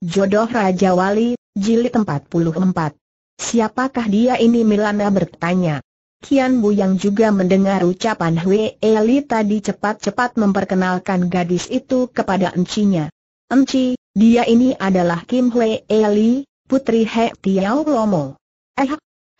Jodoh Raja Wali, Jilid 44 Siapakah dia ini Milana bertanya Kian Bu yang juga mendengar ucapan Hwe Eli tadi cepat-cepat memperkenalkan gadis itu kepada encinya Enci, dia ini adalah Kim Hwe Eli, putri Hek Tiao Lomo Eh,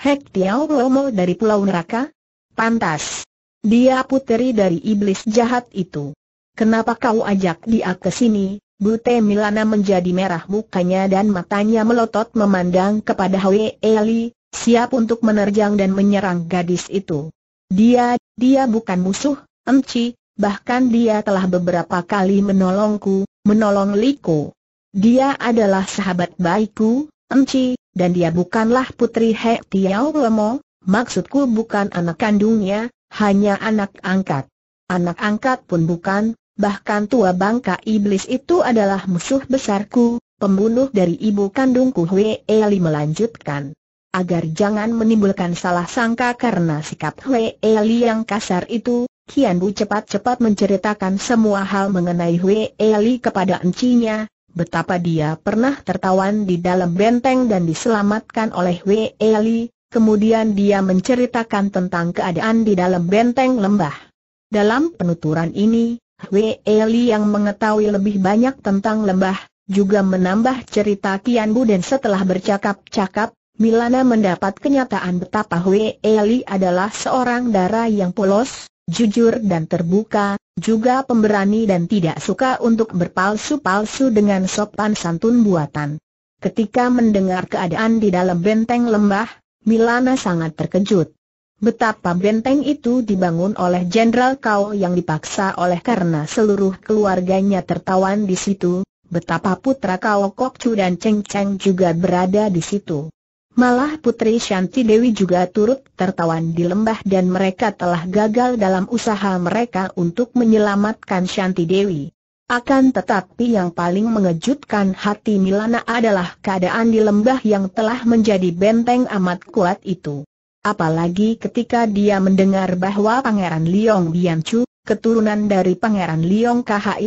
Hek Tiao Lomo dari Pulau Neraka? Pantas Dia putri dari iblis jahat itu Kenapa kau ajak dia ke sini, Bute Milana menjadi merah mukanya dan matanya melotot memandang kepada Hwe Eli, siap untuk menerjang dan menyerang gadis itu. Dia, dia bukan musuh, Emci, bahkan dia telah beberapa kali menolongku, menolong Liko. Dia adalah sahabat baikku, Emci, dan dia bukanlah putri He Tiao Lemo, maksudku bukan anak kandungnya, hanya anak angkat. Anak angkat pun bukan, bahkan tua bangka iblis itu adalah musuh besarku, pembunuh dari ibu kandungku Hwee Eli melanjutkan. Agar jangan menimbulkan salah sangka karena sikap Hwee Eli yang kasar itu, Kian Bu cepat-cepat menceritakan semua hal mengenai Hwee Eli kepada encinya, betapa dia pernah tertawan di dalam benteng dan diselamatkan oleh Hwee Eli, kemudian dia menceritakan tentang keadaan di dalam benteng lembah. Dalam penuturan ini, Wei Eli yang mengetahui lebih banyak tentang lembah, juga menambah cerita Kian dan setelah bercakap-cakap, Milana mendapat kenyataan betapa Wei Eli adalah seorang darah yang polos, jujur dan terbuka, juga pemberani dan tidak suka untuk berpalsu-palsu dengan sopan santun buatan. Ketika mendengar keadaan di dalam benteng lembah, Milana sangat terkejut. Betapa benteng itu dibangun oleh Jenderal Kau yang dipaksa oleh karena seluruh keluarganya tertawan di situ, betapa putra Kau Chu dan Cheng Cheng juga berada di situ. Malah Putri Shanti Dewi juga turut tertawan di lembah dan mereka telah gagal dalam usaha mereka untuk menyelamatkan Shanti Dewi. Akan tetapi yang paling mengejutkan hati Milana adalah keadaan di lembah yang telah menjadi benteng amat kuat itu. Apalagi ketika dia mendengar bahwa Pangeran Liong Bianchu, keturunan dari Pangeran Liong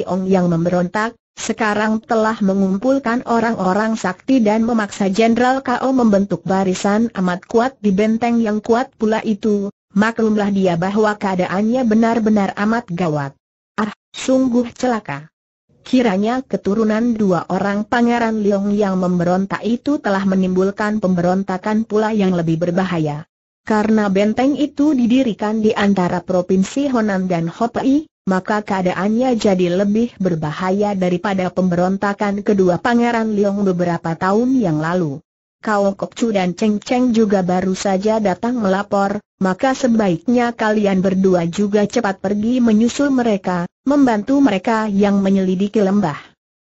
Ong yang memberontak, sekarang telah mengumpulkan orang-orang sakti dan memaksa Jenderal K.O. membentuk barisan amat kuat di benteng yang kuat pula itu, maklumlah dia bahwa keadaannya benar-benar amat gawat. Ah, sungguh celaka. Kiranya keturunan dua orang Pangeran Liong yang memberontak itu telah menimbulkan pemberontakan pula yang lebih berbahaya. Karena benteng itu didirikan di antara Provinsi Honan dan Hopi, maka keadaannya jadi lebih berbahaya daripada pemberontakan kedua pangeran Liong beberapa tahun yang lalu. Kau Kokcu dan Cheng Cheng juga baru saja datang melapor, maka sebaiknya kalian berdua juga cepat pergi menyusul mereka, membantu mereka yang menyelidiki lembah.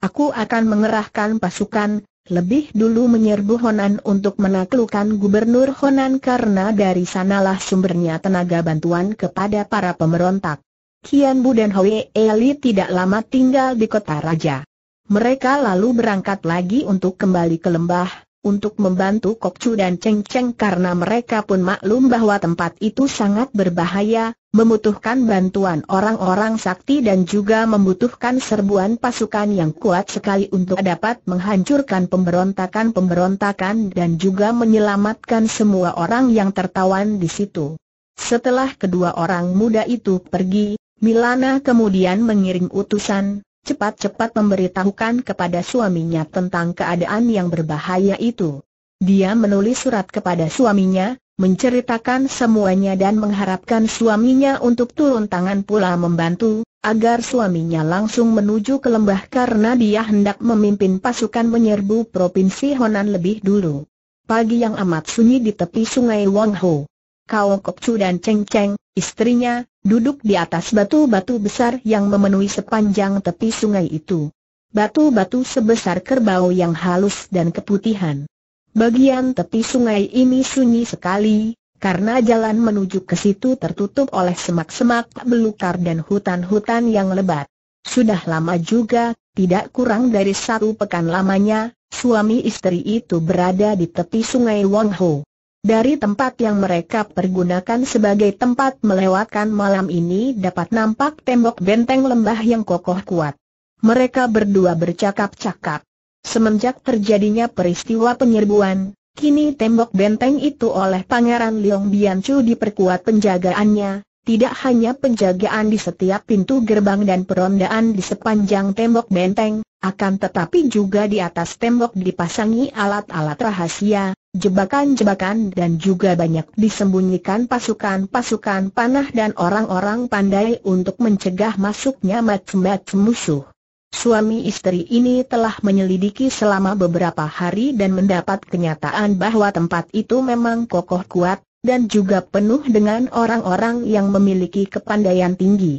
Aku akan mengerahkan pasukan, lebih dulu menyerbu Honan untuk menaklukkan Gubernur Honan karena dari sanalah sumbernya tenaga bantuan kepada para pemberontak. Kian Bu dan Hoi Eli tidak lama tinggal di kota raja. Mereka lalu berangkat lagi untuk kembali ke lembah, untuk membantu Chu dan Cheng Cheng karena mereka pun maklum bahwa tempat itu sangat berbahaya, membutuhkan bantuan orang-orang sakti dan juga membutuhkan serbuan pasukan yang kuat sekali untuk dapat menghancurkan pemberontakan-pemberontakan dan juga menyelamatkan semua orang yang tertawan di situ. Setelah kedua orang muda itu pergi, Milana kemudian mengirim utusan, cepat-cepat memberitahukan kepada suaminya tentang keadaan yang berbahaya itu. Dia menulis surat kepada suaminya, menceritakan semuanya dan mengharapkan suaminya untuk turun tangan pula membantu, agar suaminya langsung menuju ke lembah karena dia hendak memimpin pasukan menyerbu Provinsi Honan lebih dulu. Pagi yang amat sunyi di tepi sungai Wangho. Kao Kokcu dan Cheng Cheng, Istrinya, duduk di atas batu-batu besar yang memenuhi sepanjang tepi sungai itu. Batu-batu sebesar kerbau yang halus dan keputihan. Bagian tepi sungai ini sunyi sekali, karena jalan menuju ke situ tertutup oleh semak-semak belukar dan hutan-hutan yang lebat. Sudah lama juga, tidak kurang dari satu pekan lamanya, suami istri itu berada di tepi sungai Wangho. Dari tempat yang mereka pergunakan sebagai tempat melewatkan malam ini dapat nampak tembok benteng lembah yang kokoh kuat. Mereka berdua bercakap-cakap. Semenjak terjadinya peristiwa penyerbuan, kini tembok benteng itu oleh Pangeran Liong Biancu diperkuat penjagaannya, tidak hanya penjagaan di setiap pintu gerbang dan perondaan di sepanjang tembok benteng, akan tetapi juga di atas tembok dipasangi alat-alat rahasia, jebakan-jebakan dan juga banyak disembunyikan pasukan-pasukan panah dan orang-orang pandai untuk mencegah masuknya macam-macam musuh. Suami istri ini telah menyelidiki selama beberapa hari dan mendapat kenyataan bahwa tempat itu memang kokoh kuat, dan juga penuh dengan orang-orang yang memiliki kepandaian tinggi.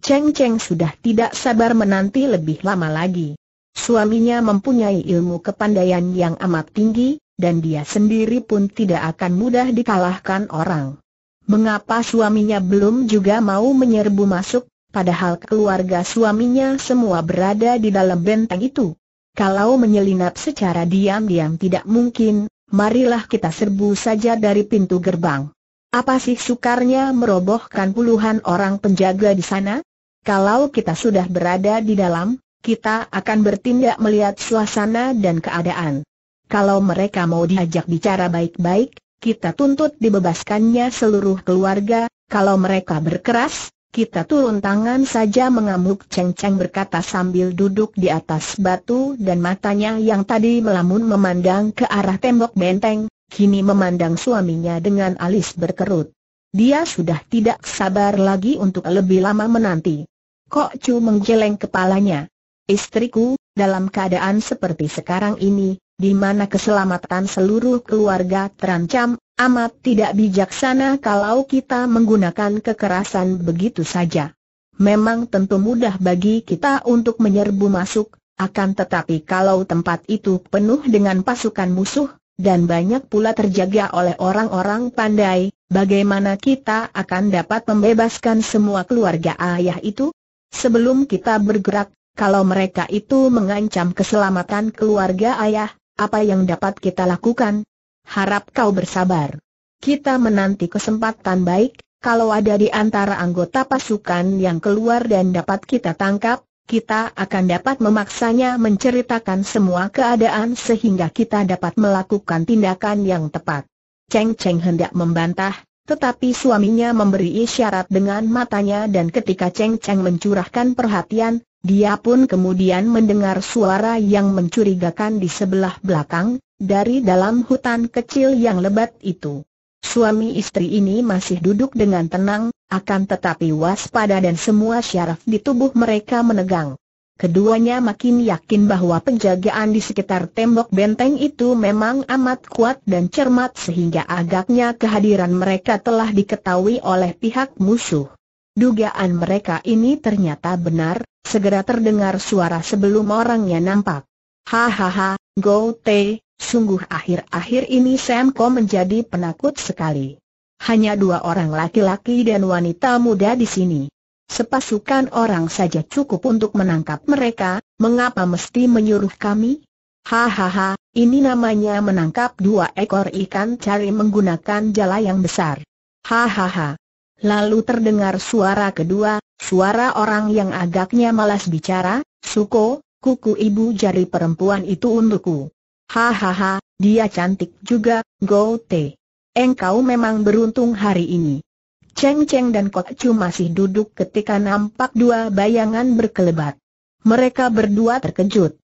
Cheng Cheng sudah tidak sabar menanti lebih lama lagi. Suaminya mempunyai ilmu kepandaian yang amat tinggi, dan dia sendiri pun tidak akan mudah dikalahkan orang. Mengapa suaminya belum juga mau menyerbu masuk, padahal keluarga suaminya semua berada di dalam benteng itu? Kalau menyelinap secara diam-diam tidak mungkin, marilah kita serbu saja dari pintu gerbang. Apa sih sukarnya merobohkan puluhan orang penjaga di sana? Kalau kita sudah berada di dalam, kita akan bertindak melihat suasana dan keadaan. Kalau mereka mau diajak bicara baik-baik, kita tuntut dibebaskannya seluruh keluarga, kalau mereka berkeras, kita turun tangan saja mengamuk Ceng-ceng berkata sambil duduk di atas batu dan matanya yang tadi melamun memandang ke arah tembok benteng, kini memandang suaminya dengan alis berkerut. Dia sudah tidak sabar lagi untuk lebih lama menanti. Kok Chu menggeleng kepalanya. Istriku, dalam keadaan seperti sekarang ini, di mana keselamatan seluruh keluarga terancam, amat tidak bijaksana kalau kita menggunakan kekerasan begitu saja. Memang tentu mudah bagi kita untuk menyerbu masuk, akan tetapi kalau tempat itu penuh dengan pasukan musuh, dan banyak pula terjaga oleh orang-orang pandai, bagaimana kita akan dapat membebaskan semua keluarga ayah itu? Sebelum kita bergerak, kalau mereka itu mengancam keselamatan keluarga ayah, apa yang dapat kita lakukan? Harap kau bersabar. Kita menanti kesempatan baik, kalau ada di antara anggota pasukan yang keluar dan dapat kita tangkap, kita akan dapat memaksanya menceritakan semua keadaan sehingga kita dapat melakukan tindakan yang tepat. Cheng Cheng hendak membantah, tetapi suaminya memberi isyarat dengan matanya dan ketika Cheng Cheng mencurahkan perhatian, dia pun kemudian mendengar suara yang mencurigakan di sebelah belakang, dari dalam hutan kecil yang lebat itu. Suami istri ini masih duduk dengan tenang, akan tetapi waspada dan semua syaraf di tubuh mereka menegang. Keduanya makin yakin bahwa penjagaan di sekitar tembok benteng itu memang amat kuat dan cermat sehingga agaknya kehadiran mereka telah diketahui oleh pihak musuh. Dugaan mereka ini ternyata benar, segera terdengar suara sebelum orangnya nampak. Hahaha, Go Te, sungguh akhir-akhir ini Ko menjadi penakut sekali. Hanya dua orang laki-laki dan wanita muda di sini. Sepasukan orang saja cukup untuk menangkap mereka, mengapa mesti menyuruh kami? Hahaha, ini namanya menangkap dua ekor ikan cari menggunakan jala yang besar. Hahaha, Lalu terdengar suara kedua, suara orang yang agaknya malas bicara, Suko, kuku ibu jari perempuan itu untukku. Hahaha, dia cantik juga, Go Te. Engkau memang beruntung hari ini. Cheng Cheng dan Kok Chu masih duduk ketika nampak dua bayangan berkelebat. Mereka berdua terkejut.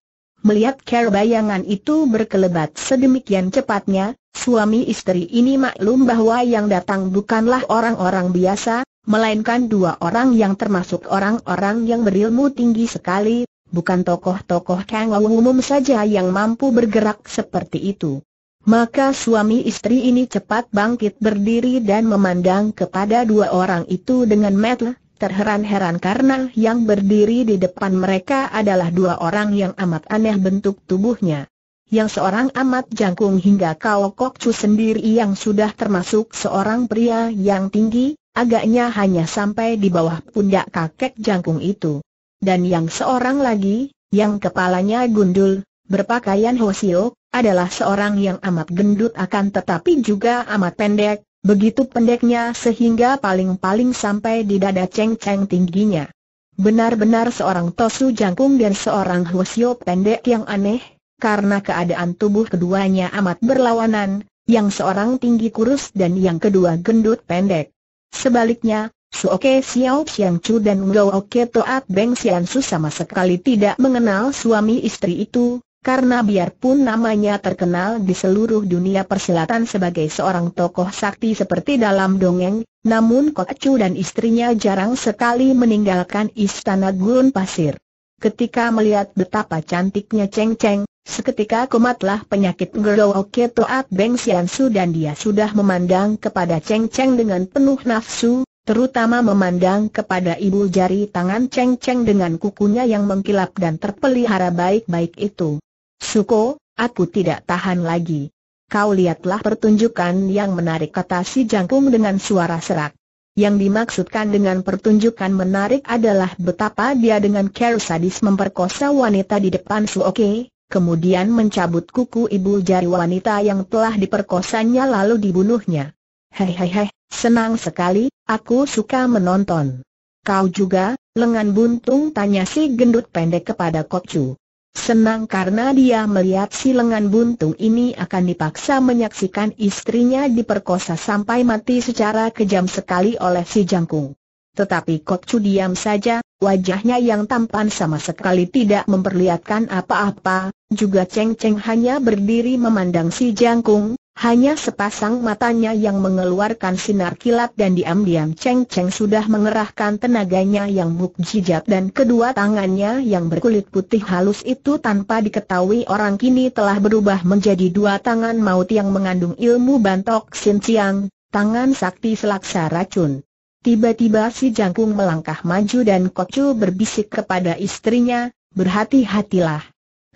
Melihat care bayangan itu berkelebat sedemikian cepatnya, suami istri ini maklum bahwa yang datang bukanlah orang-orang biasa, melainkan dua orang yang termasuk orang-orang yang berilmu tinggi sekali, bukan tokoh-tokoh Kang umum saja yang mampu bergerak seperti itu. Maka suami istri ini cepat bangkit berdiri dan memandang kepada dua orang itu dengan metel Terheran-heran karena yang berdiri di depan mereka adalah dua orang yang amat aneh bentuk tubuhnya. Yang seorang amat jangkung hingga Kao Kokcu sendiri yang sudah termasuk seorang pria yang tinggi, agaknya hanya sampai di bawah pundak kakek jangkung itu. Dan yang seorang lagi, yang kepalanya gundul, berpakaian hosio, adalah seorang yang amat gendut akan tetapi juga amat pendek, Begitu pendeknya sehingga paling-paling sampai di dada ceng-ceng tingginya. Benar-benar seorang Tosu Jangkung dan seorang Hwasyo pendek yang aneh, karena keadaan tubuh keduanya amat berlawanan, yang seorang tinggi kurus dan yang kedua gendut pendek. Sebaliknya, Suoke Xiao Xiang Chu dan Ngo Oke Toat Beng Xian sama sekali tidak mengenal suami istri itu, karena biarpun namanya terkenal di seluruh dunia persilatan sebagai seorang tokoh sakti seperti dalam dongeng, namun Kocu dan istrinya jarang sekali meninggalkan istana gurun pasir. Ketika melihat betapa cantiknya Cheng Cheng, seketika kumatlah penyakit Oke Ketoat Beng Sian Su dan dia sudah memandang kepada Cheng Cheng dengan penuh nafsu, terutama memandang kepada ibu jari tangan Cheng Cheng dengan kukunya yang mengkilap dan terpelihara baik-baik itu. Suko, aku tidak tahan lagi. Kau lihatlah pertunjukan yang menarik kata si jangkung dengan suara serak. Yang dimaksudkan dengan pertunjukan menarik adalah betapa dia dengan care sadis memperkosa wanita di depan Suoke, kemudian mencabut kuku ibu jari wanita yang telah diperkosanya lalu dibunuhnya. Hei hei hei, senang sekali, aku suka menonton. Kau juga, lengan buntung tanya si gendut pendek kepada Kocu. Senang karena dia melihat si lengan buntung ini akan dipaksa menyaksikan istrinya diperkosa sampai mati secara kejam sekali oleh si jangkung. Tetapi Kok diam saja, wajahnya yang tampan sama sekali tidak memperlihatkan apa-apa, juga Cheng Cheng hanya berdiri memandang si jangkung, hanya sepasang matanya yang mengeluarkan sinar kilat dan diam-diam Cheng Cheng sudah mengerahkan tenaganya yang mukjizat dan kedua tangannya yang berkulit putih halus itu tanpa diketahui orang kini telah berubah menjadi dua tangan maut yang mengandung ilmu bantok sin siang, tangan sakti selaksa racun. Tiba-tiba si jangkung melangkah maju dan Kocu berbisik kepada istrinya, berhati-hatilah.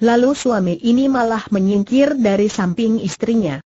Lalu suami ini malah menyingkir dari samping istrinya.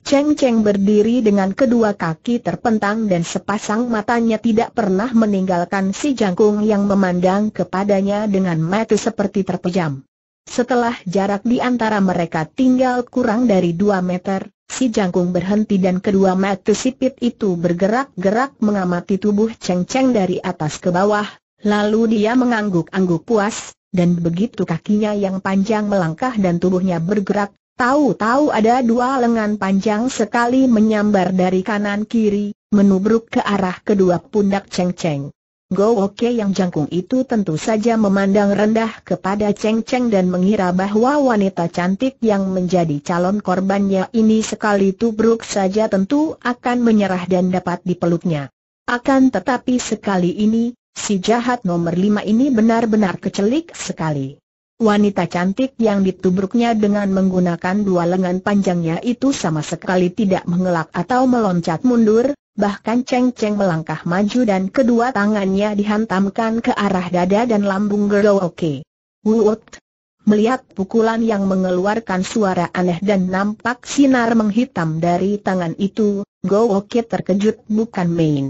Cheng Cheng berdiri dengan kedua kaki terpentang dan sepasang matanya tidak pernah meninggalkan si jangkung yang memandang kepadanya dengan mata seperti terpejam. Setelah jarak di antara mereka tinggal kurang dari dua meter, si jangkung berhenti dan kedua mata sipit itu bergerak-gerak mengamati tubuh Cheng Cheng dari atas ke bawah, lalu dia mengangguk-angguk puas, dan begitu kakinya yang panjang melangkah dan tubuhnya bergerak, Tahu-tahu ada dua lengan panjang sekali menyambar dari kanan kiri, menubruk ke arah kedua pundak Cheng Cheng. Go Oke yang jangkung itu tentu saja memandang rendah kepada Cheng Cheng dan mengira bahwa wanita cantik yang menjadi calon korbannya ini sekali tubruk saja tentu akan menyerah dan dapat dipeluknya. Akan tetapi sekali ini, si jahat nomor lima ini benar-benar kecelik sekali. Wanita cantik yang ditubruknya dengan menggunakan dua lengan panjangnya itu sama sekali tidak mengelak atau meloncat mundur, bahkan Cheng Cheng melangkah maju dan kedua tangannya dihantamkan ke arah dada dan lambung Oke. Wuot! Melihat pukulan yang mengeluarkan suara aneh dan nampak sinar menghitam dari tangan itu, Go Oke terkejut bukan main.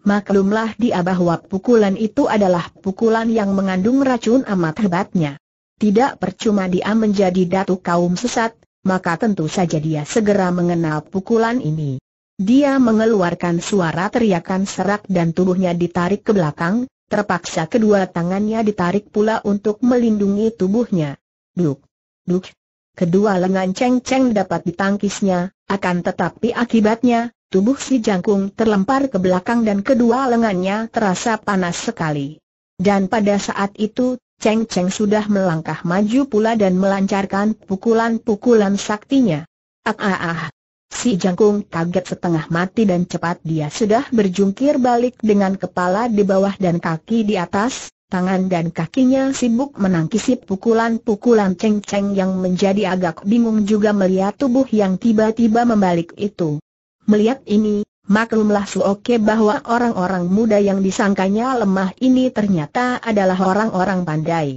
Maklumlah dia bahwa pukulan itu adalah pukulan yang mengandung racun amat hebatnya. Tidak percuma dia menjadi datu kaum sesat, maka tentu saja dia segera mengenal pukulan ini. Dia mengeluarkan suara teriakan serak dan tubuhnya ditarik ke belakang, terpaksa kedua tangannya ditarik pula untuk melindungi tubuhnya. Duk, duk. Kedua lengan ceng-ceng dapat ditangkisnya, akan tetapi akibatnya, tubuh si jangkung terlempar ke belakang dan kedua lengannya terasa panas sekali. Dan pada saat itu, Cheng Cheng sudah melangkah maju pula dan melancarkan pukulan-pukulan saktinya. Ah ah ah. Si jangkung kaget setengah mati dan cepat dia sudah berjungkir balik dengan kepala di bawah dan kaki di atas, tangan dan kakinya sibuk menangkisi pukulan-pukulan ceng-ceng yang menjadi agak bingung juga melihat tubuh yang tiba-tiba membalik itu. Melihat ini, Maklumlah Suoke bahwa orang-orang muda yang disangkanya lemah ini ternyata adalah orang-orang pandai.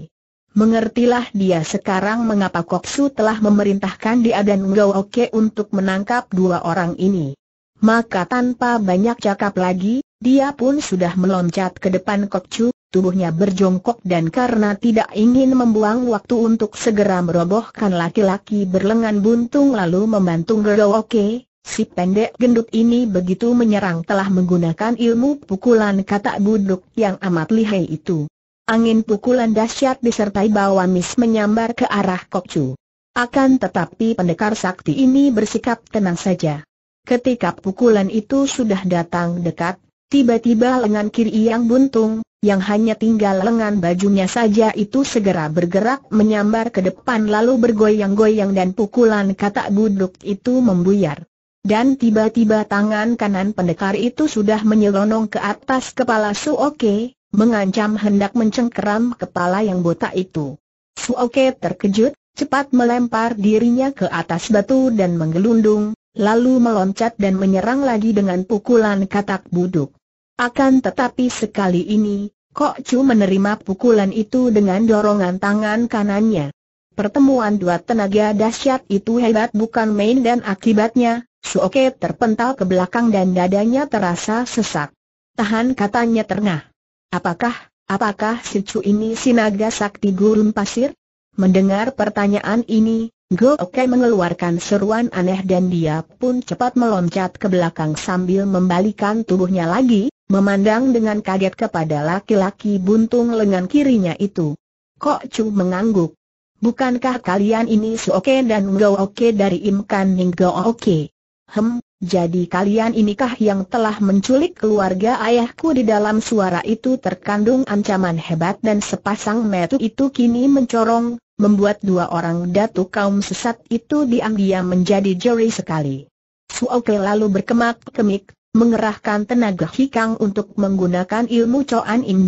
Mengertilah dia sekarang mengapa Koksu telah memerintahkan dia dan Ngooke untuk menangkap dua orang ini. Maka tanpa banyak cakap lagi, dia pun sudah meloncat ke depan Koksu, tubuhnya berjongkok dan karena tidak ingin membuang waktu untuk segera merobohkan laki-laki berlengan buntung lalu membantu Gerooke, Si pendek gendut ini begitu menyerang telah menggunakan ilmu pukulan katak buduk yang amat lihai itu. Angin pukulan dahsyat disertai mis menyambar ke arah Kokcu. Akan tetapi pendekar sakti ini bersikap tenang saja. Ketika pukulan itu sudah datang dekat, tiba-tiba lengan kiri yang buntung, yang hanya tinggal lengan bajunya saja itu segera bergerak menyambar ke depan lalu bergoyang-goyang dan pukulan katak buduk itu membuyar dan tiba-tiba tangan kanan pendekar itu sudah menyelonong ke atas kepala Su Oke, mengancam hendak mencengkeram kepala yang botak itu. Su Oke terkejut, cepat melempar dirinya ke atas batu dan menggelundung, lalu meloncat dan menyerang lagi dengan pukulan katak buduk. Akan tetapi sekali ini, Kok Chu menerima pukulan itu dengan dorongan tangan kanannya. Pertemuan dua tenaga dahsyat itu hebat bukan main dan akibatnya, Suoke terpental ke belakang dan dadanya terasa sesak. Tahan katanya terengah. Apakah, apakah si Chu ini sinaga sakti gurun pasir? Mendengar pertanyaan ini, Go Oke mengeluarkan seruan aneh dan dia pun cepat meloncat ke belakang sambil membalikan tubuhnya lagi, memandang dengan kaget kepada laki-laki buntung lengan kirinya itu. Kok Chu mengangguk? Bukankah kalian ini Suoke dan Go Oke dari Imkan Ning Go Oke? Hem, jadi kalian inikah yang telah menculik keluarga ayahku di dalam suara itu terkandung ancaman hebat dan sepasang metu itu kini mencorong, membuat dua orang datu kaum sesat itu diam-diam menjadi jeri sekali. Suoke lalu berkemak-kemik, mengerahkan tenaga hikang untuk menggunakan ilmu Coan Im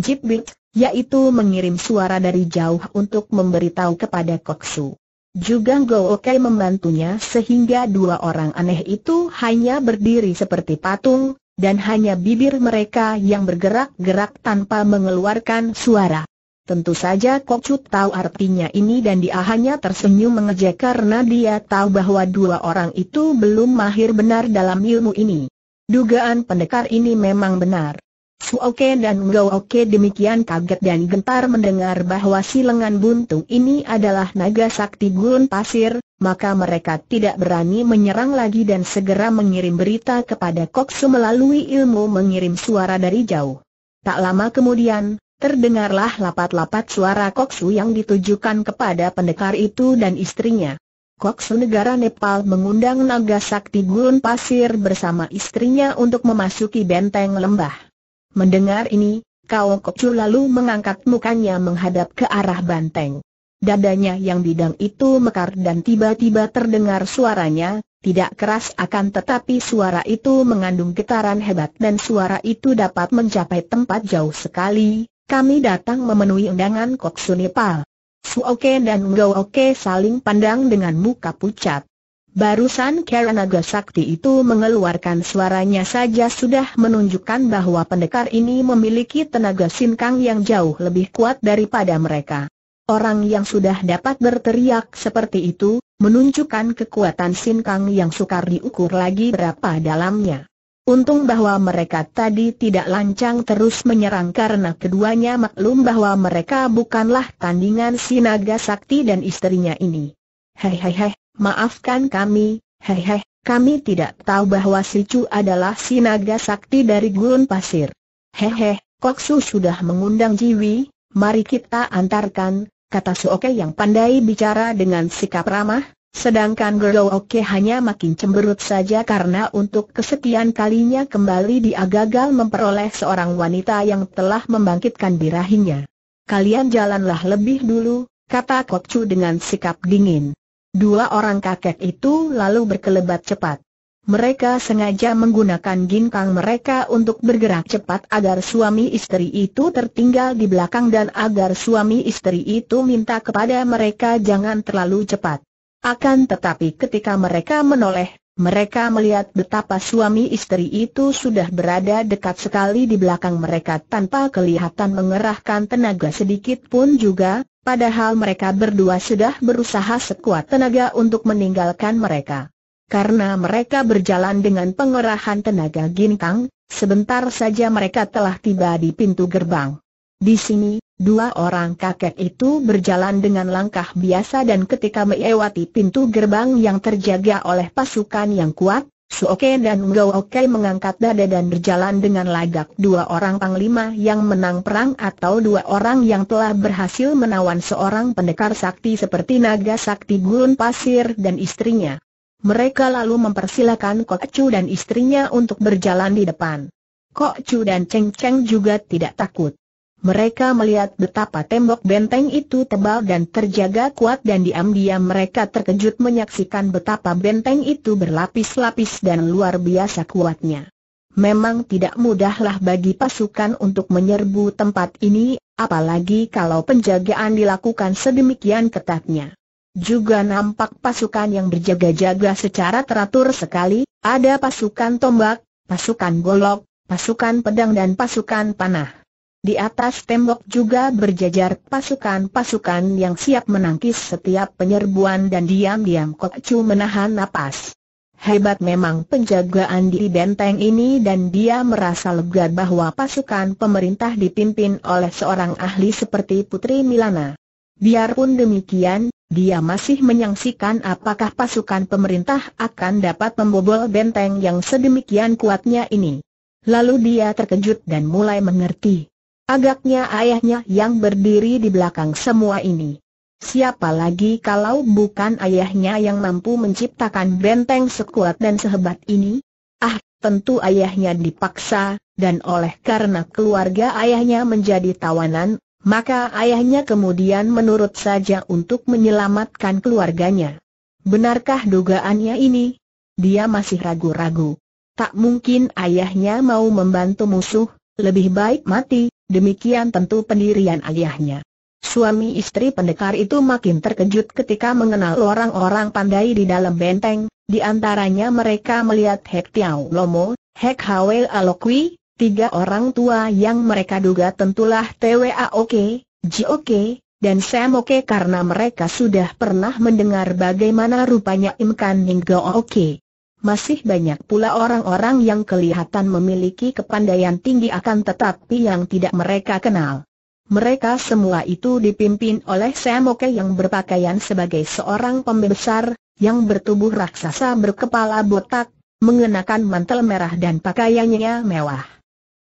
yaitu mengirim suara dari jauh untuk memberitahu kepada Koksu. Juga Go Oke membantunya sehingga dua orang aneh itu hanya berdiri seperti patung, dan hanya bibir mereka yang bergerak-gerak tanpa mengeluarkan suara. Tentu saja Kokcut tahu artinya ini dan dia hanya tersenyum mengejek karena dia tahu bahwa dua orang itu belum mahir benar dalam ilmu ini. Dugaan pendekar ini memang benar. Fuoke dan oke demikian kaget dan gentar mendengar bahwa si lengan buntung ini adalah naga sakti gurun pasir, maka mereka tidak berani menyerang lagi dan segera mengirim berita kepada Koksu melalui ilmu mengirim suara dari jauh. Tak lama kemudian, terdengarlah lapat-lapat suara Koksu yang ditujukan kepada pendekar itu dan istrinya. Koksu negara Nepal mengundang naga sakti gurun pasir bersama istrinya untuk memasuki benteng lembah. Mendengar ini, Kau Kocu lalu mengangkat mukanya menghadap ke arah banteng. Dadanya yang bidang itu mekar dan tiba-tiba terdengar suaranya, tidak keras akan tetapi suara itu mengandung getaran hebat dan suara itu dapat mencapai tempat jauh sekali, kami datang memenuhi undangan Koksu Nepal. Suoke dan Ngooke saling pandang dengan muka pucat. Barusan Naga Sakti itu mengeluarkan suaranya saja sudah menunjukkan bahwa pendekar ini memiliki tenaga sinkang yang jauh lebih kuat daripada mereka. Orang yang sudah dapat berteriak seperti itu, menunjukkan kekuatan sinkang yang sukar diukur lagi berapa dalamnya. Untung bahwa mereka tadi tidak lancang terus menyerang karena keduanya maklum bahwa mereka bukanlah tandingan si naga sakti dan istrinya ini. Hei hei hei, Maafkan kami, hehe, kami tidak tahu bahwa si Chu adalah si naga sakti dari gurun pasir. Hehe, Kok Koksu sudah mengundang Jiwi, mari kita antarkan, kata Suoke yang pandai bicara dengan sikap ramah, sedangkan Gerlo Oke hanya makin cemberut saja karena untuk kesekian kalinya kembali dia gagal memperoleh seorang wanita yang telah membangkitkan birahinya. Kalian jalanlah lebih dulu, kata Kok Chu dengan sikap dingin. Dua orang kakek itu lalu berkelebat cepat. Mereka sengaja menggunakan ginkang mereka untuk bergerak cepat agar suami istri itu tertinggal di belakang dan agar suami istri itu minta kepada mereka jangan terlalu cepat. Akan tetapi ketika mereka menoleh, mereka melihat betapa suami istri itu sudah berada dekat sekali di belakang mereka tanpa kelihatan mengerahkan tenaga sedikit pun juga, padahal mereka berdua sudah berusaha sekuat tenaga untuk meninggalkan mereka. Karena mereka berjalan dengan pengerahan tenaga ginkang, sebentar saja mereka telah tiba di pintu gerbang. Di sini, dua orang kakek itu berjalan dengan langkah biasa dan ketika melewati pintu gerbang yang terjaga oleh pasukan yang kuat, Suoke dan oke mengangkat dada dan berjalan dengan lagak dua orang panglima yang menang perang atau dua orang yang telah berhasil menawan seorang pendekar sakti seperti naga sakti gurun pasir dan istrinya. Mereka lalu mempersilahkan Kok Chu dan istrinya untuk berjalan di depan. Kok Chu dan Cheng Cheng juga tidak takut. Mereka melihat betapa tembok benteng itu tebal dan terjaga kuat dan diam-diam mereka terkejut menyaksikan betapa benteng itu berlapis-lapis dan luar biasa kuatnya. Memang tidak mudahlah bagi pasukan untuk menyerbu tempat ini, apalagi kalau penjagaan dilakukan sedemikian ketatnya. Juga nampak pasukan yang berjaga-jaga secara teratur sekali, ada pasukan tombak, pasukan golok, pasukan pedang dan pasukan panah. Di atas tembok juga berjajar pasukan-pasukan yang siap menangkis setiap penyerbuan dan diam-diam Kok Chu menahan napas. Hebat memang penjagaan di benteng ini dan dia merasa lega bahwa pasukan pemerintah dipimpin oleh seorang ahli seperti Putri Milana. Biarpun demikian, dia masih menyaksikan apakah pasukan pemerintah akan dapat membobol benteng yang sedemikian kuatnya ini. Lalu dia terkejut dan mulai mengerti. Agaknya ayahnya yang berdiri di belakang semua ini. Siapa lagi kalau bukan ayahnya yang mampu menciptakan benteng sekuat dan sehebat ini? Ah, tentu ayahnya dipaksa, dan oleh karena keluarga ayahnya menjadi tawanan, maka ayahnya kemudian menurut saja untuk menyelamatkan keluarganya. Benarkah dugaannya ini? Dia masih ragu-ragu. Tak mungkin ayahnya mau membantu musuh, lebih baik mati, demikian tentu pendirian ayahnya. Suami istri pendekar itu makin terkejut ketika mengenal orang-orang pandai di dalam benteng, di antaranya mereka melihat Hek Tiao Lomo, Hek Hwe Alokwi, tiga orang tua yang mereka duga tentulah TWA Oke, Oke, dan Sam Oke karena mereka sudah pernah mendengar bagaimana rupanya Imkan Ninggo Oke. Masih banyak pula orang-orang yang kelihatan memiliki kepandaian tinggi akan tetapi yang tidak mereka kenal. Mereka semua itu dipimpin oleh Semoke yang berpakaian sebagai seorang pembesar, yang bertubuh raksasa berkepala botak, mengenakan mantel merah dan pakaiannya mewah.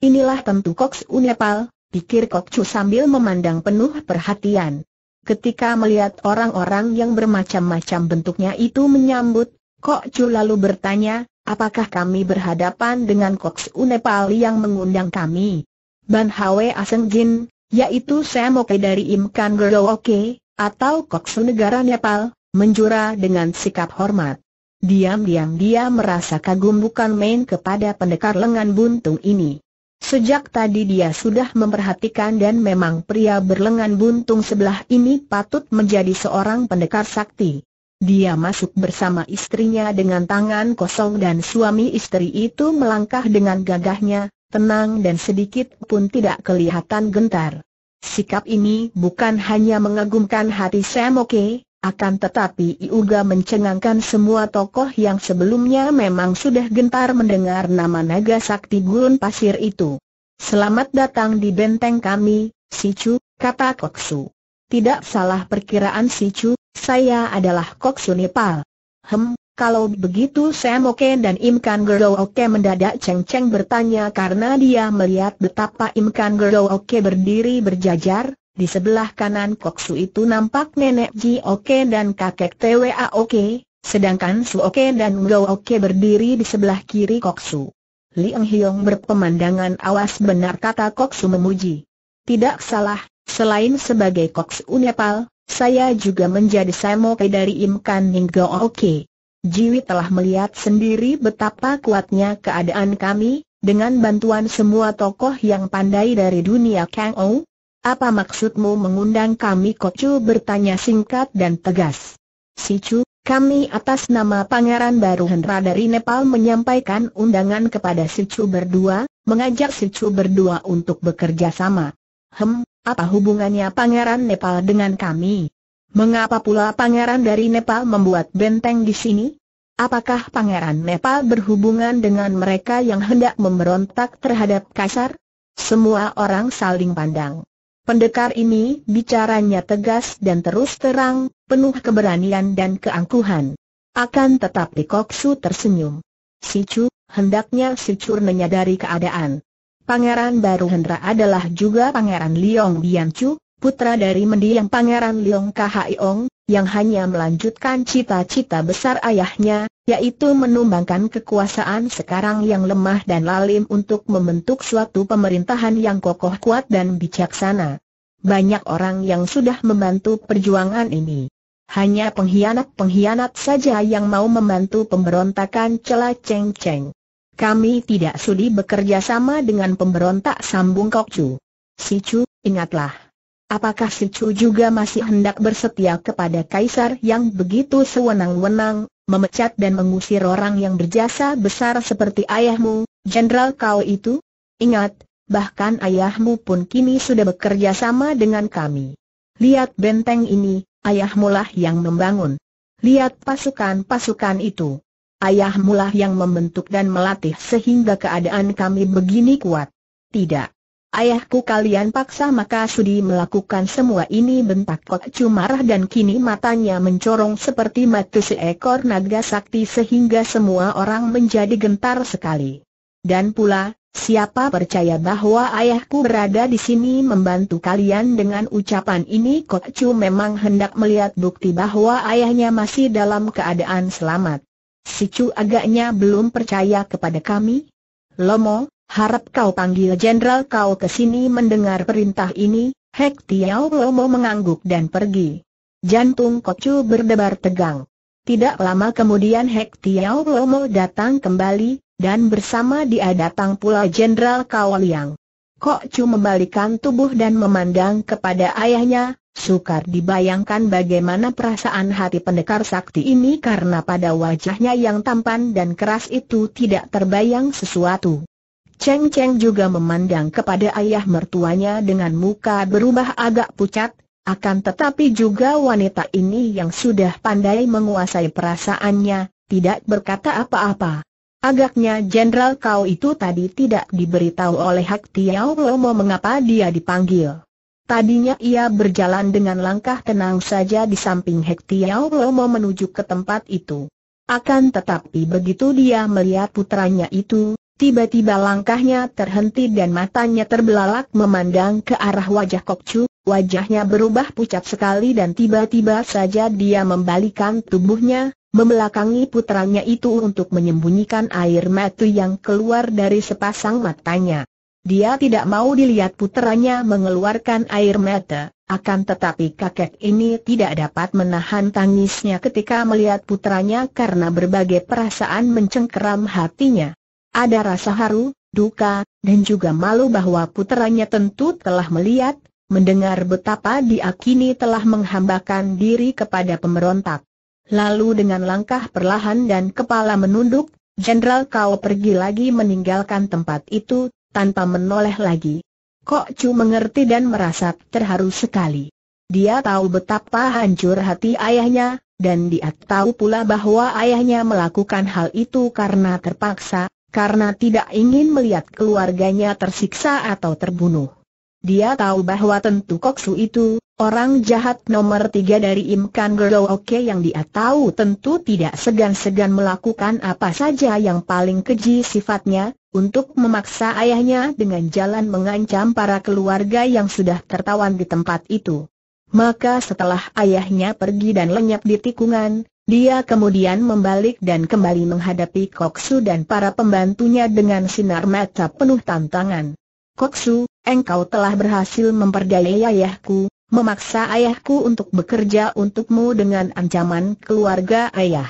Inilah tentu Koks Unepal, pikir Kokcu sambil memandang penuh perhatian. Ketika melihat orang-orang yang bermacam-macam bentuknya itu menyambut, Kok Chu lalu bertanya, apakah kami berhadapan dengan Koks Unepal yang mengundang kami? Ban Hwe Aseng Jin, yaitu Semoke dari Imkan Gerooke, atau Koksu negara Nepal, menjura dengan sikap hormat. Diam-diam dia merasa kagum bukan main kepada pendekar lengan buntung ini. Sejak tadi dia sudah memperhatikan dan memang pria berlengan buntung sebelah ini patut menjadi seorang pendekar sakti. Dia masuk bersama istrinya dengan tangan kosong dan suami istri itu melangkah dengan gagahnya, tenang dan sedikit pun tidak kelihatan gentar. Sikap ini bukan hanya mengagumkan hati Sam Oke, akan tetapi juga mencengangkan semua tokoh yang sebelumnya memang sudah gentar mendengar nama naga sakti gurun pasir itu. Selamat datang di benteng kami, Sichu, kata Koksu. Tidak salah perkiraan si Chu, saya adalah Kok Nepal. Hem, kalau begitu Sam Oke dan Im Kan Gero Oke mendadak ceng-ceng bertanya karena dia melihat betapa Im Kan Gero Oke berdiri berjajar, di sebelah kanan Koksu itu nampak nenek Ji Oke dan kakek TWA Oke, sedangkan Su Oke dan Ngo Oke berdiri di sebelah kiri Koksu. Lieng Hiong berpemandangan awas benar kata Koksu memuji. Tidak salah, Selain sebagai Koks Unepal, saya juga menjadi Samoke dari Imkan Ninggo Oke. Jiwi telah melihat sendiri betapa kuatnya keadaan kami, dengan bantuan semua tokoh yang pandai dari dunia Kang Ou. Apa maksudmu mengundang kami Kocu bertanya singkat dan tegas. Sicu, kami atas nama Pangeran Baru Hendra dari Nepal menyampaikan undangan kepada Sicu berdua, mengajak Sicu berdua untuk bekerja sama. Hem, apa hubungannya Pangeran Nepal dengan kami? Mengapa pula Pangeran dari Nepal membuat benteng di sini? Apakah Pangeran Nepal berhubungan dengan mereka yang hendak memberontak terhadap kasar? Semua orang saling pandang. Pendekar ini bicaranya tegas dan terus terang, penuh keberanian dan keangkuhan. Akan tetap di Koksu tersenyum. Sicu, hendaknya Sicur menyadari keadaan. Pangeran Baru Hendra adalah juga Pangeran Liong Biancu, putra dari mendiang Pangeran Liong Kahaiong, yang hanya melanjutkan cita-cita besar ayahnya, yaitu menumbangkan kekuasaan sekarang yang lemah dan lalim untuk membentuk suatu pemerintahan yang kokoh kuat dan bijaksana. Banyak orang yang sudah membantu perjuangan ini. Hanya pengkhianat-pengkhianat saja yang mau membantu pemberontakan celah ceng-ceng. Kami tidak sudi bekerja sama dengan pemberontak sambung Kok Chu. Si Chu, ingatlah. Apakah si Chu juga masih hendak bersetia kepada Kaisar yang begitu sewenang-wenang, memecat dan mengusir orang yang berjasa besar seperti ayahmu, Jenderal Kau itu? Ingat, bahkan ayahmu pun kini sudah bekerja sama dengan kami. Lihat benteng ini, ayahmulah yang membangun. Lihat pasukan-pasukan itu. Ayahmulah yang membentuk dan melatih sehingga keadaan kami begini kuat. Tidak. Ayahku kalian paksa maka sudi melakukan semua ini bentak Kok Cumarah dan kini matanya mencorong seperti mata seekor naga sakti sehingga semua orang menjadi gentar sekali. Dan pula, siapa percaya bahwa ayahku berada di sini membantu kalian dengan ucapan ini Kok Cu memang hendak melihat bukti bahwa ayahnya masih dalam keadaan selamat. Si Chu agaknya belum percaya kepada kami? Lomo, harap kau panggil jenderal kau ke sini mendengar perintah ini, Hek Tiao Lomo mengangguk dan pergi. Jantung Kocu berdebar tegang. Tidak lama kemudian Hek Tiao Lomo datang kembali, dan bersama dia datang pula Jenderal Liang. Kok Chu membalikan tubuh dan memandang kepada ayahnya, sukar dibayangkan bagaimana perasaan hati pendekar sakti ini karena pada wajahnya yang tampan dan keras itu tidak terbayang sesuatu. Cheng Cheng juga memandang kepada ayah mertuanya dengan muka berubah agak pucat, akan tetapi juga wanita ini yang sudah pandai menguasai perasaannya, tidak berkata apa-apa. Agaknya Jenderal Kau itu tadi tidak diberitahu oleh Hak Tiao Lomo mengapa dia dipanggil. Tadinya ia berjalan dengan langkah tenang saja di samping Hak Tiao Lomo menuju ke tempat itu. Akan tetapi begitu dia melihat putranya itu, tiba-tiba langkahnya terhenti dan matanya terbelalak memandang ke arah wajah Kokcu, wajahnya berubah pucat sekali dan tiba-tiba saja dia membalikan tubuhnya, membelakangi putranya itu untuk menyembunyikan air mata yang keluar dari sepasang matanya. Dia tidak mau dilihat putranya mengeluarkan air mata, akan tetapi kakek ini tidak dapat menahan tangisnya ketika melihat putranya karena berbagai perasaan mencengkeram hatinya. Ada rasa haru, duka, dan juga malu bahwa putranya tentu telah melihat, mendengar betapa diakini telah menghambakan diri kepada pemberontak. Lalu dengan langkah perlahan dan kepala menunduk, Jenderal Kau pergi lagi meninggalkan tempat itu, tanpa menoleh lagi. Kok Chu mengerti dan merasa terharu sekali. Dia tahu betapa hancur hati ayahnya, dan dia tahu pula bahwa ayahnya melakukan hal itu karena terpaksa, karena tidak ingin melihat keluarganya tersiksa atau terbunuh. Dia tahu bahwa tentu Koksu itu, orang jahat nomor tiga dari Imkan Gerdo Oke yang dia tahu tentu tidak segan-segan melakukan apa saja yang paling keji sifatnya, untuk memaksa ayahnya dengan jalan mengancam para keluarga yang sudah tertawan di tempat itu. Maka setelah ayahnya pergi dan lenyap di tikungan, dia kemudian membalik dan kembali menghadapi Koksu dan para pembantunya dengan sinar mata penuh tantangan. Koksu, engkau telah berhasil memperdaya ayahku, memaksa ayahku untuk bekerja untukmu dengan ancaman keluarga ayah.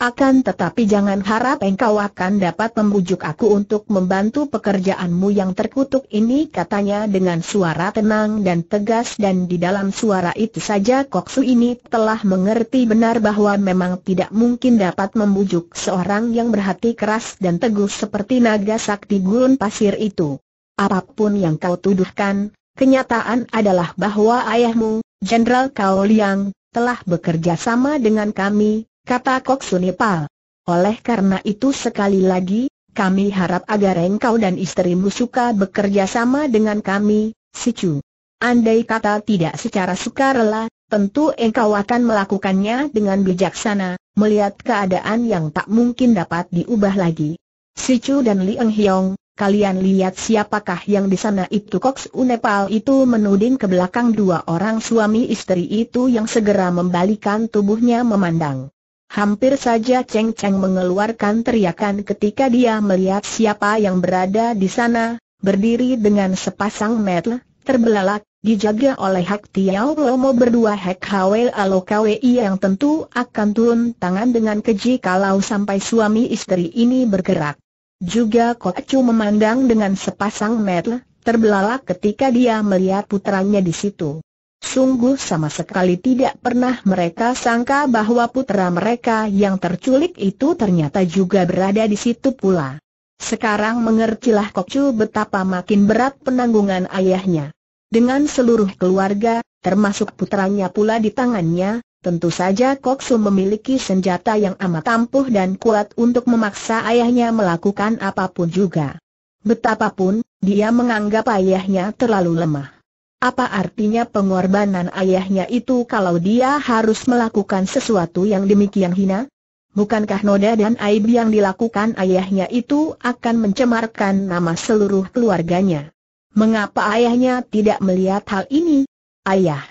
Akan tetapi jangan harap engkau akan dapat membujuk aku untuk membantu pekerjaanmu yang terkutuk ini katanya dengan suara tenang dan tegas dan di dalam suara itu saja Koksu ini telah mengerti benar bahwa memang tidak mungkin dapat membujuk seorang yang berhati keras dan teguh seperti naga sakti gurun pasir itu. Apapun yang kau tuduhkan, kenyataan adalah bahwa ayahmu, Jenderal Kao Liang, telah bekerja sama dengan kami, kata Kok Sunipal. Oleh karena itu sekali lagi, kami harap agar engkau dan istrimu suka bekerja sama dengan kami, si Chu. Andai kata tidak secara sukarela, tentu engkau akan melakukannya dengan bijaksana, melihat keadaan yang tak mungkin dapat diubah lagi. Si Chu dan Liang Hiong, Kalian lihat siapakah yang di sana itu Cox Unepal itu menuding ke belakang dua orang suami istri itu yang segera membalikan tubuhnya memandang. Hampir saja Cheng Cheng mengeluarkan teriakan ketika dia melihat siapa yang berada di sana, berdiri dengan sepasang metel, terbelalak, dijaga oleh Hak Tiao Lomo berdua Hak Hwe Alo Kwi yang tentu akan turun tangan dengan keji kalau sampai suami istri ini bergerak. Juga Kocu memandang dengan sepasang mata, terbelalak ketika dia melihat putranya di situ. Sungguh sama sekali tidak pernah mereka sangka bahwa putra mereka yang terculik itu ternyata juga berada di situ pula. Sekarang mengertilah Kokcu betapa makin berat penanggungan ayahnya. Dengan seluruh keluarga, termasuk putranya pula di tangannya, Tentu saja Koksu memiliki senjata yang amat ampuh dan kuat untuk memaksa ayahnya melakukan apapun juga. Betapapun, dia menganggap ayahnya terlalu lemah. Apa artinya pengorbanan ayahnya itu kalau dia harus melakukan sesuatu yang demikian hina? Bukankah noda dan aib yang dilakukan ayahnya itu akan mencemarkan nama seluruh keluarganya? Mengapa ayahnya tidak melihat hal ini? Ayah,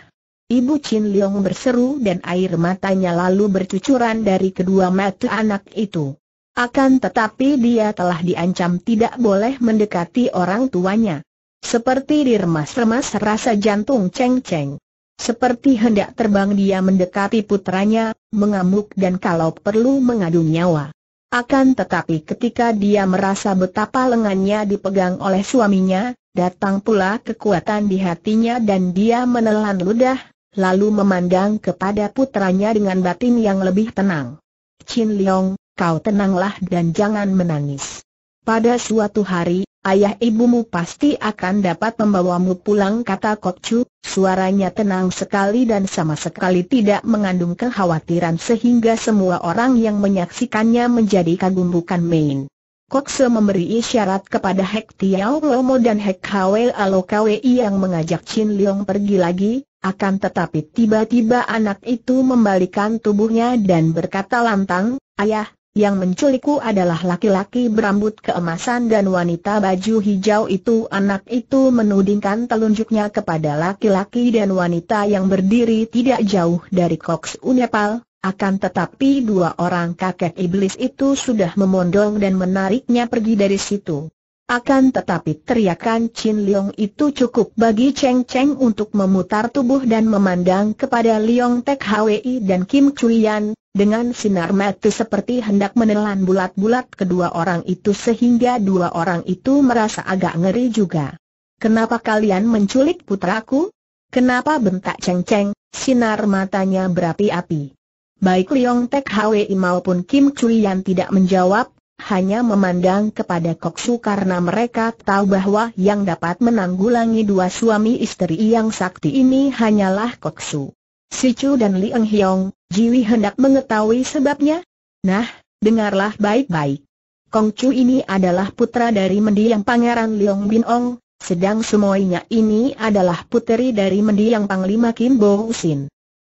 Ibu Chin Leong berseru dan air matanya lalu bercucuran dari kedua mata anak itu. Akan tetapi dia telah diancam tidak boleh mendekati orang tuanya. Seperti diremas-remas rasa jantung ceng-ceng. Seperti hendak terbang dia mendekati putranya, mengamuk dan kalau perlu mengadu nyawa. Akan tetapi ketika dia merasa betapa lengannya dipegang oleh suaminya, datang pula kekuatan di hatinya dan dia menelan ludah, lalu memandang kepada putranya dengan batin yang lebih tenang. Chin Leong, kau tenanglah dan jangan menangis. Pada suatu hari, ayah ibumu pasti akan dapat membawamu pulang kata Kok Chu, suaranya tenang sekali dan sama sekali tidak mengandung kekhawatiran sehingga semua orang yang menyaksikannya menjadi kagum bukan main. Se memberi isyarat kepada Hek Tiao Lomo dan Hek Hwe Alo Kwe yang mengajak Chin Leong pergi lagi, akan tetapi tiba-tiba anak itu membalikan tubuhnya dan berkata lantang, Ayah, yang menculikku adalah laki-laki berambut keemasan dan wanita baju hijau itu anak itu menudingkan telunjuknya kepada laki-laki dan wanita yang berdiri tidak jauh dari Cox Unepal, akan tetapi dua orang kakek iblis itu sudah memondong dan menariknya pergi dari situ. Akan tetapi teriakan Chin Leong itu cukup bagi Cheng Cheng untuk memutar tubuh dan memandang kepada Leong Tek Hwi dan Kim Chuyan, dengan sinar mata seperti hendak menelan bulat-bulat kedua orang itu sehingga dua orang itu merasa agak ngeri juga. Kenapa kalian menculik putraku? Kenapa bentak Cheng Cheng, sinar matanya berapi-api. Baik Leong Tek Hwi maupun Kim Chuyan tidak menjawab, hanya memandang kepada Koksu karena mereka tahu bahwa yang dapat menanggulangi dua suami istri yang sakti ini hanyalah Koksu. Si Chu dan Liang Hiong, Jiwi hendak mengetahui sebabnya? Nah, dengarlah baik-baik. Kong Chu ini adalah putra dari mendiang pangeran Leong Bin Ong, sedang semuanya ini adalah puteri dari mendiang Panglima Kim Bo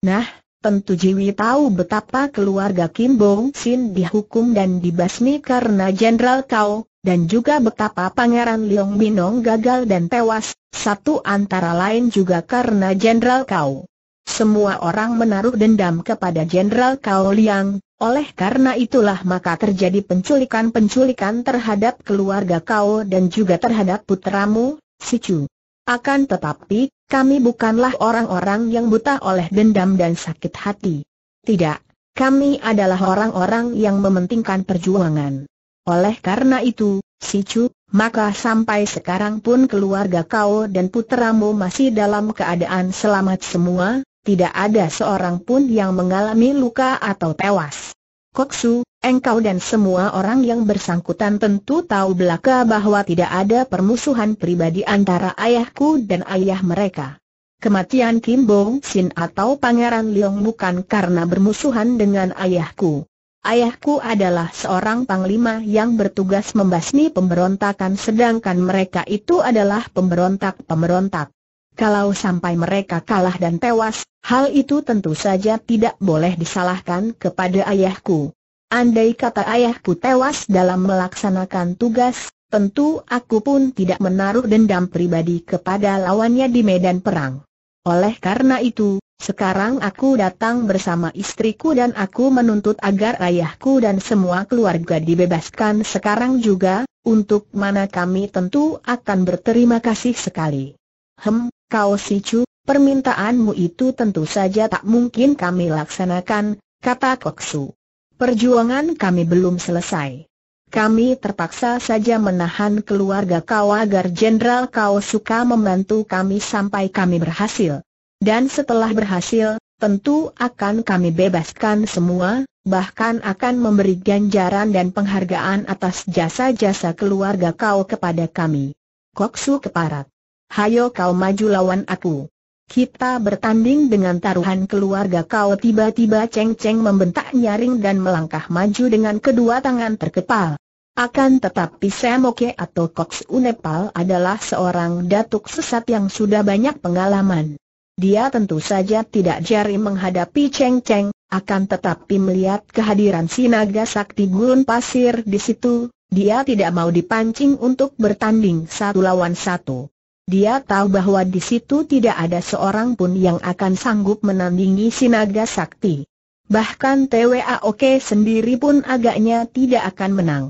Nah, Tentu jiwi tahu betapa keluarga Kim Bong Sin dihukum dan dibasmi karena Jenderal Kau, dan juga betapa Pangeran Leong Binong gagal dan tewas, satu antara lain juga karena Jenderal Kau. Semua orang menaruh dendam kepada Jenderal Kau Liang, oleh karena itulah maka terjadi penculikan-penculikan terhadap keluarga Kau dan juga terhadap putramu, Si Chu. Akan tetapi, kami bukanlah orang-orang yang buta oleh dendam dan sakit hati. Tidak, kami adalah orang-orang yang mementingkan perjuangan. Oleh karena itu, si Chu, maka sampai sekarang pun keluarga kau dan putramu masih dalam keadaan selamat semua, tidak ada seorang pun yang mengalami luka atau tewas. Koksu, engkau dan semua orang yang bersangkutan tentu tahu belaka bahwa tidak ada permusuhan pribadi antara ayahku dan ayah mereka. Kematian Kim Bong Sin atau Pangeran Leong bukan karena bermusuhan dengan ayahku. Ayahku adalah seorang panglima yang bertugas membasmi pemberontakan sedangkan mereka itu adalah pemberontak-pemberontak. Kalau sampai mereka kalah dan tewas, hal itu tentu saja tidak boleh disalahkan kepada ayahku. Andai kata ayahku tewas dalam melaksanakan tugas, tentu aku pun tidak menaruh dendam pribadi kepada lawannya di medan perang. Oleh karena itu, sekarang aku datang bersama istriku dan aku menuntut agar ayahku dan semua keluarga dibebaskan sekarang juga, untuk mana kami tentu akan berterima kasih sekali. Hem, kau si cu, permintaanmu itu tentu saja tak mungkin kami laksanakan, kata Koksu. Perjuangan kami belum selesai. Kami terpaksa saja menahan keluarga kau agar Jenderal kau suka membantu kami sampai kami berhasil. Dan setelah berhasil, tentu akan kami bebaskan semua, bahkan akan memberi ganjaran dan penghargaan atas jasa-jasa keluarga kau kepada kami. Koksu keparat. Hayo kau maju lawan aku. Kita bertanding dengan taruhan keluarga kau tiba-tiba Cheng Cheng membentak nyaring dan melangkah maju dengan kedua tangan terkepal. Akan tetapi Semoke atau Cox Unepal adalah seorang datuk sesat yang sudah banyak pengalaman. Dia tentu saja tidak jari menghadapi Cheng Cheng, akan tetapi melihat kehadiran si naga sakti gurun pasir di situ, dia tidak mau dipancing untuk bertanding satu lawan satu. Dia tahu bahwa di situ tidak ada seorang pun yang akan sanggup menandingi Sinaga Sakti. Bahkan TWA Oke sendiri pun agaknya tidak akan menang.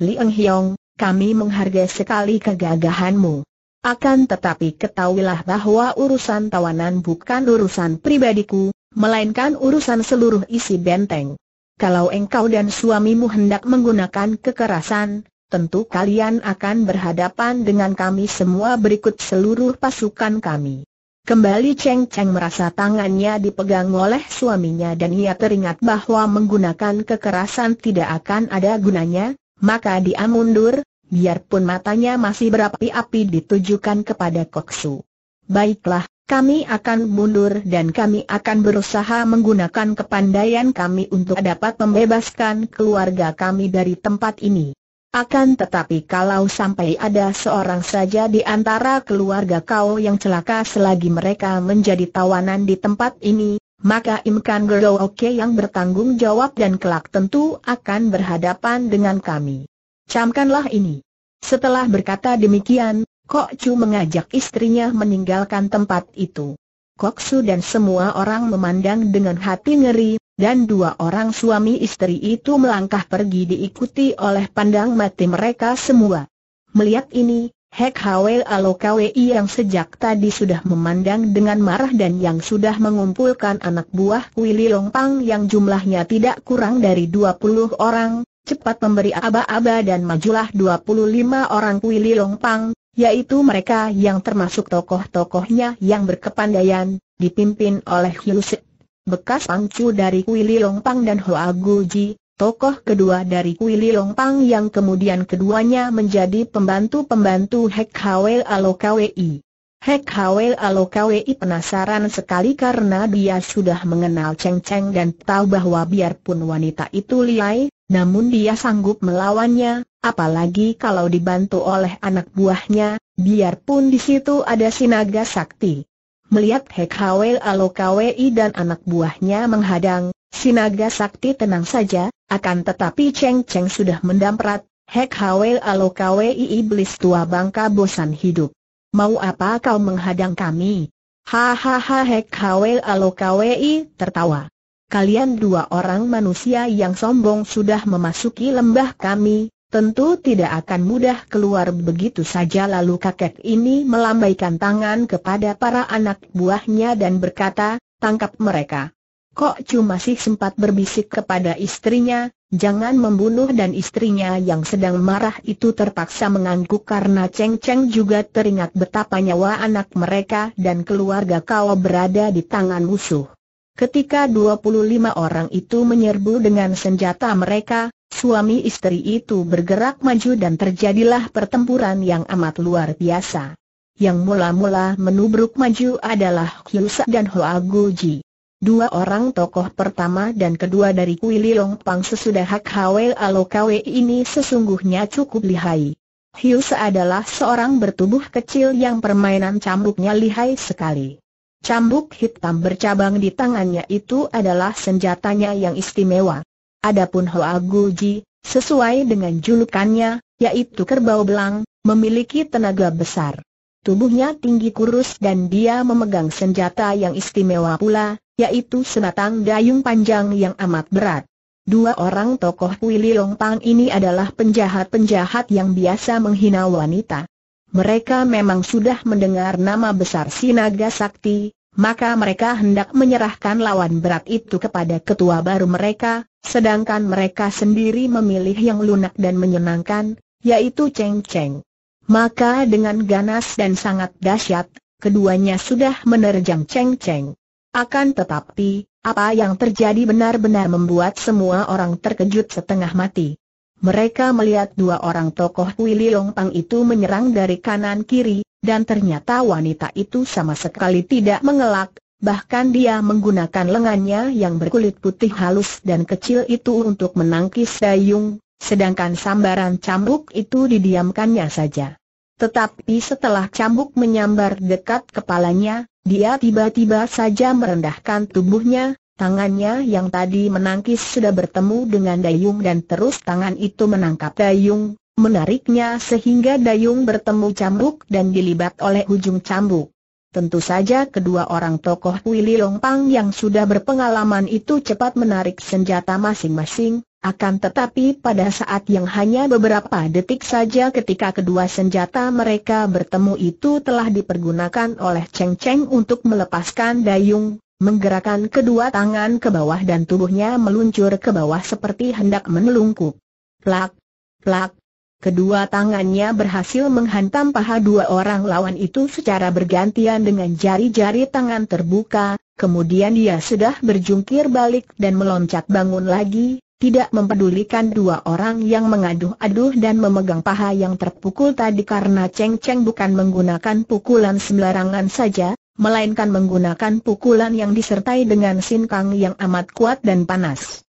Li Eng Hiong, kami menghargai sekali kegagahanmu. Akan tetapi ketahuilah bahwa urusan tawanan bukan urusan pribadiku, melainkan urusan seluruh isi benteng. Kalau engkau dan suamimu hendak menggunakan kekerasan, tentu kalian akan berhadapan dengan kami semua berikut seluruh pasukan kami. Kembali Cheng Cheng merasa tangannya dipegang oleh suaminya dan ia teringat bahwa menggunakan kekerasan tidak akan ada gunanya, maka dia mundur, biarpun matanya masih berapi-api ditujukan kepada Koksu. Baiklah, kami akan mundur dan kami akan berusaha menggunakan kepandaian kami untuk dapat membebaskan keluarga kami dari tempat ini. Akan tetapi kalau sampai ada seorang saja di antara keluarga kau yang celaka selagi mereka menjadi tawanan di tempat ini, maka Imkan Gero Oke yang bertanggung jawab dan kelak tentu akan berhadapan dengan kami. Camkanlah ini. Setelah berkata demikian, Kok Chu mengajak istrinya meninggalkan tempat itu. Kok Su dan semua orang memandang dengan hati ngeri, dan dua orang suami istri itu melangkah pergi diikuti oleh pandang mati mereka semua. Melihat ini, Hek Hwel Alokawi yang sejak tadi sudah memandang dengan marah dan yang sudah mengumpulkan anak buah Kuili Longpang yang jumlahnya tidak kurang dari 20 orang, cepat memberi aba-aba dan majulah 25 orang Kuili Longpang, yaitu mereka yang termasuk tokoh-tokohnya yang berkepandaian, dipimpin oleh Hiusik bekas pangcu dari Kui Pang dan Hoa Guji, tokoh kedua dari Kui Pang yang kemudian keduanya menjadi pembantu-pembantu Hek Hawel Alokwi. Hek Hawel Alokwi penasaran sekali karena dia sudah mengenal Cheng Cheng dan tahu bahwa biarpun wanita itu liai, namun dia sanggup melawannya, apalagi kalau dibantu oleh anak buahnya, biarpun di situ ada sinaga sakti. Melihat Hekawel Alokawi dan anak buahnya menghadang, Sinaga Sakti tenang saja, akan tetapi Cheng Cheng sudah mendamprat, Hekawel Alokawi iblis tua bangka bosan hidup. Mau apa kau menghadang kami? Hahaha Hekawel Alokawi tertawa. Kalian dua orang manusia yang sombong sudah memasuki lembah kami, Tentu tidak akan mudah keluar begitu saja lalu kakek ini melambaikan tangan kepada para anak buahnya dan berkata, tangkap mereka. Kok cuma masih sempat berbisik kepada istrinya, jangan membunuh dan istrinya yang sedang marah itu terpaksa mengangguk karena Cheng Cheng juga teringat betapa nyawa anak mereka dan keluarga kau berada di tangan musuh. Ketika 25 orang itu menyerbu dengan senjata mereka, Suami istri itu bergerak maju dan terjadilah pertempuran yang amat luar biasa. Yang mula-mula menubruk maju adalah Kyusa dan Hoa Guji. Dua orang tokoh pertama dan kedua dari Kui Long Pang sesudah Hak Hwel Alokawe ini sesungguhnya cukup lihai. Hyusa adalah seorang bertubuh kecil yang permainan cambuknya lihai sekali. Cambuk hitam bercabang di tangannya itu adalah senjatanya yang istimewa. Adapun Hoa Guji, sesuai dengan julukannya, yaitu kerbau belang, memiliki tenaga besar. Tubuhnya tinggi kurus dan dia memegang senjata yang istimewa pula, yaitu senatang dayung panjang yang amat berat. Dua orang tokoh Pui Liong Pang ini adalah penjahat-penjahat yang biasa menghina wanita. Mereka memang sudah mendengar nama besar Sinaga Sakti, maka mereka hendak menyerahkan lawan berat itu kepada ketua baru mereka, Sedangkan mereka sendiri memilih yang lunak dan menyenangkan, yaitu Cheng Cheng. Maka dengan ganas dan sangat dahsyat, keduanya sudah menerjang Cheng Cheng. Akan tetapi, apa yang terjadi benar-benar membuat semua orang terkejut setengah mati. Mereka melihat dua orang tokoh Hui Long Pang itu menyerang dari kanan kiri, dan ternyata wanita itu sama sekali tidak mengelak, Bahkan dia menggunakan lengannya yang berkulit putih halus dan kecil itu untuk menangkis dayung, sedangkan sambaran cambuk itu didiamkannya saja. Tetapi setelah cambuk menyambar dekat kepalanya, dia tiba-tiba saja merendahkan tubuhnya, Tangannya yang tadi menangkis sudah bertemu dengan dayung dan terus tangan itu menangkap dayung, menariknya sehingga dayung bertemu cambuk dan dilibat oleh ujung cambuk. Tentu saja kedua orang tokoh Wili Pang yang sudah berpengalaman itu cepat menarik senjata masing-masing, akan tetapi pada saat yang hanya beberapa detik saja ketika kedua senjata mereka bertemu itu telah dipergunakan oleh Cheng Cheng untuk melepaskan dayung, menggerakkan kedua tangan ke bawah dan tubuhnya meluncur ke bawah seperti hendak menelungkup. Plak, plak, Kedua tangannya berhasil menghantam paha dua orang lawan itu secara bergantian dengan jari-jari tangan terbuka, kemudian dia sudah berjungkir balik dan meloncat bangun lagi, tidak mempedulikan dua orang yang mengaduh-aduh dan memegang paha yang terpukul tadi karena Cheng Cheng bukan menggunakan pukulan sembarangan saja, melainkan menggunakan pukulan yang disertai dengan sinkang yang amat kuat dan panas.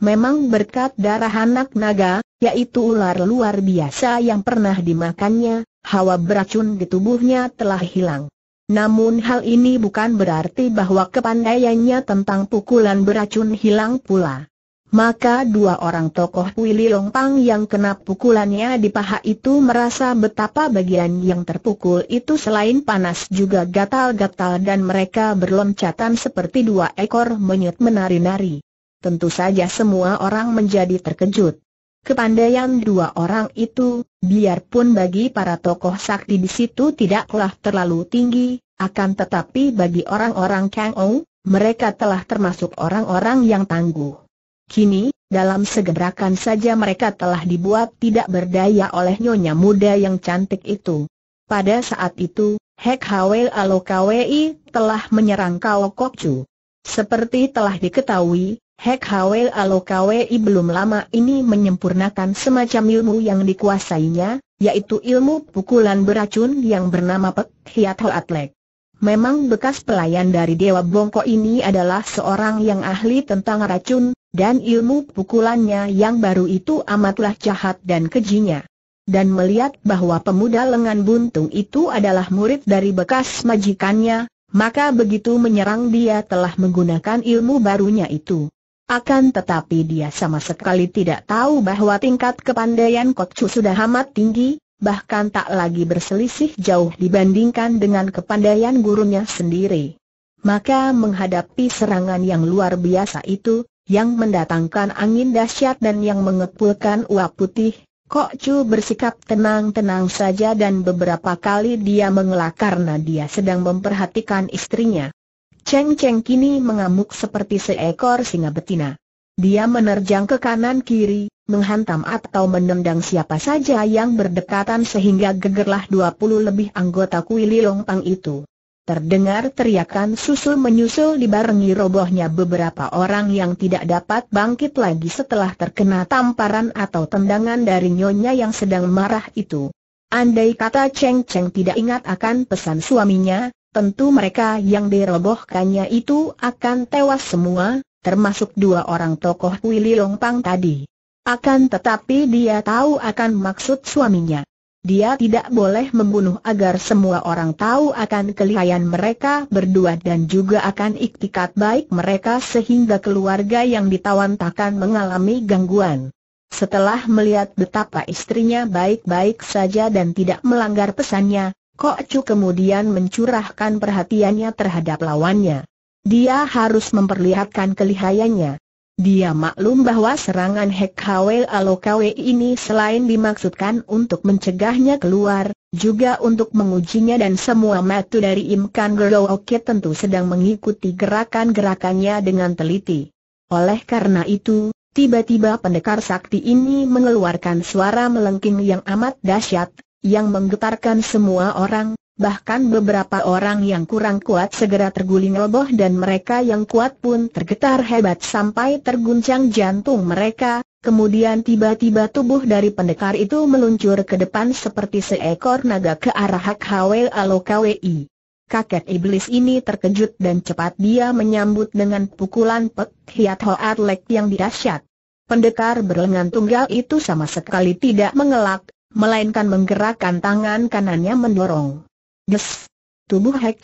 Memang berkat darah anak naga, yaitu ular luar biasa yang pernah dimakannya, hawa beracun di tubuhnya telah hilang. Namun hal ini bukan berarti bahwa kepandaiannya tentang pukulan beracun hilang pula. Maka dua orang tokoh Wili Longpang yang kena pukulannya di paha itu merasa betapa bagian yang terpukul itu selain panas juga gatal-gatal dan mereka berloncatan seperti dua ekor menyet menari-nari tentu saja semua orang menjadi terkejut. Kepandaian dua orang itu, biarpun bagi para tokoh sakti di situ tidaklah terlalu tinggi, akan tetapi bagi orang-orang Kang Ou, mereka telah termasuk orang-orang yang tangguh. Kini, dalam segebrakan saja mereka telah dibuat tidak berdaya oleh nyonya muda yang cantik itu. Pada saat itu, Hek Hawel Alokawei telah menyerang Kao Chu. Seperti telah diketahui, Hek Hwel Alokawi belum lama ini menyempurnakan semacam ilmu yang dikuasainya, yaitu ilmu pukulan beracun yang bernama Pek Hiat Hoatlek. Memang bekas pelayan dari Dewa Bongko ini adalah seorang yang ahli tentang racun, dan ilmu pukulannya yang baru itu amatlah jahat dan kejinya. Dan melihat bahwa pemuda lengan buntung itu adalah murid dari bekas majikannya, maka begitu menyerang dia telah menggunakan ilmu barunya itu. Akan tetapi dia sama sekali tidak tahu bahwa tingkat kepandaian Kotsu sudah amat tinggi, bahkan tak lagi berselisih jauh dibandingkan dengan kepandaian gurunya sendiri. Maka menghadapi serangan yang luar biasa itu, yang mendatangkan angin dahsyat dan yang mengepulkan uap putih, Kocu bersikap tenang-tenang saja dan beberapa kali dia mengelak karena dia sedang memperhatikan istrinya. Cheng Cheng kini mengamuk seperti seekor singa betina. Dia menerjang ke kanan kiri, menghantam atau menendang siapa saja yang berdekatan sehingga gegerlah 20 lebih anggota kuili Pang itu. Terdengar teriakan susul menyusul dibarengi robohnya beberapa orang yang tidak dapat bangkit lagi setelah terkena tamparan atau tendangan dari nyonya yang sedang marah itu. Andai kata Cheng Cheng tidak ingat akan pesan suaminya, tentu mereka yang dirobohkannya itu akan tewas semua, termasuk dua orang tokoh Wili Longpang tadi. Akan tetapi dia tahu akan maksud suaminya. Dia tidak boleh membunuh agar semua orang tahu akan kelihayan mereka berdua dan juga akan iktikat baik mereka sehingga keluarga yang ditawan takkan mengalami gangguan. Setelah melihat betapa istrinya baik-baik saja dan tidak melanggar pesannya, Kok Chu kemudian mencurahkan perhatiannya terhadap lawannya. Dia harus memperlihatkan kelihayannya. Dia maklum bahwa serangan Hek Hwe Alokawe ini selain dimaksudkan untuk mencegahnya keluar, juga untuk mengujinya dan semua metu dari Im Kan Gerooke tentu sedang mengikuti gerakan-gerakannya dengan teliti. Oleh karena itu, tiba-tiba pendekar sakti ini mengeluarkan suara melengking yang amat dahsyat, yang menggetarkan semua orang, bahkan beberapa orang yang kurang kuat segera terguling roboh dan mereka yang kuat pun tergetar hebat sampai terguncang jantung mereka, kemudian tiba-tiba tubuh dari pendekar itu meluncur ke depan seperti seekor naga ke arah Hak Hwe Alokwi. Kakek iblis ini terkejut dan cepat dia menyambut dengan pukulan Pek Hiat Hoat Lek yang dirasyat. Pendekar berlengan tunggal itu sama sekali tidak mengelak, melainkan menggerakkan tangan kanannya mendorong. Des! Tubuh Hek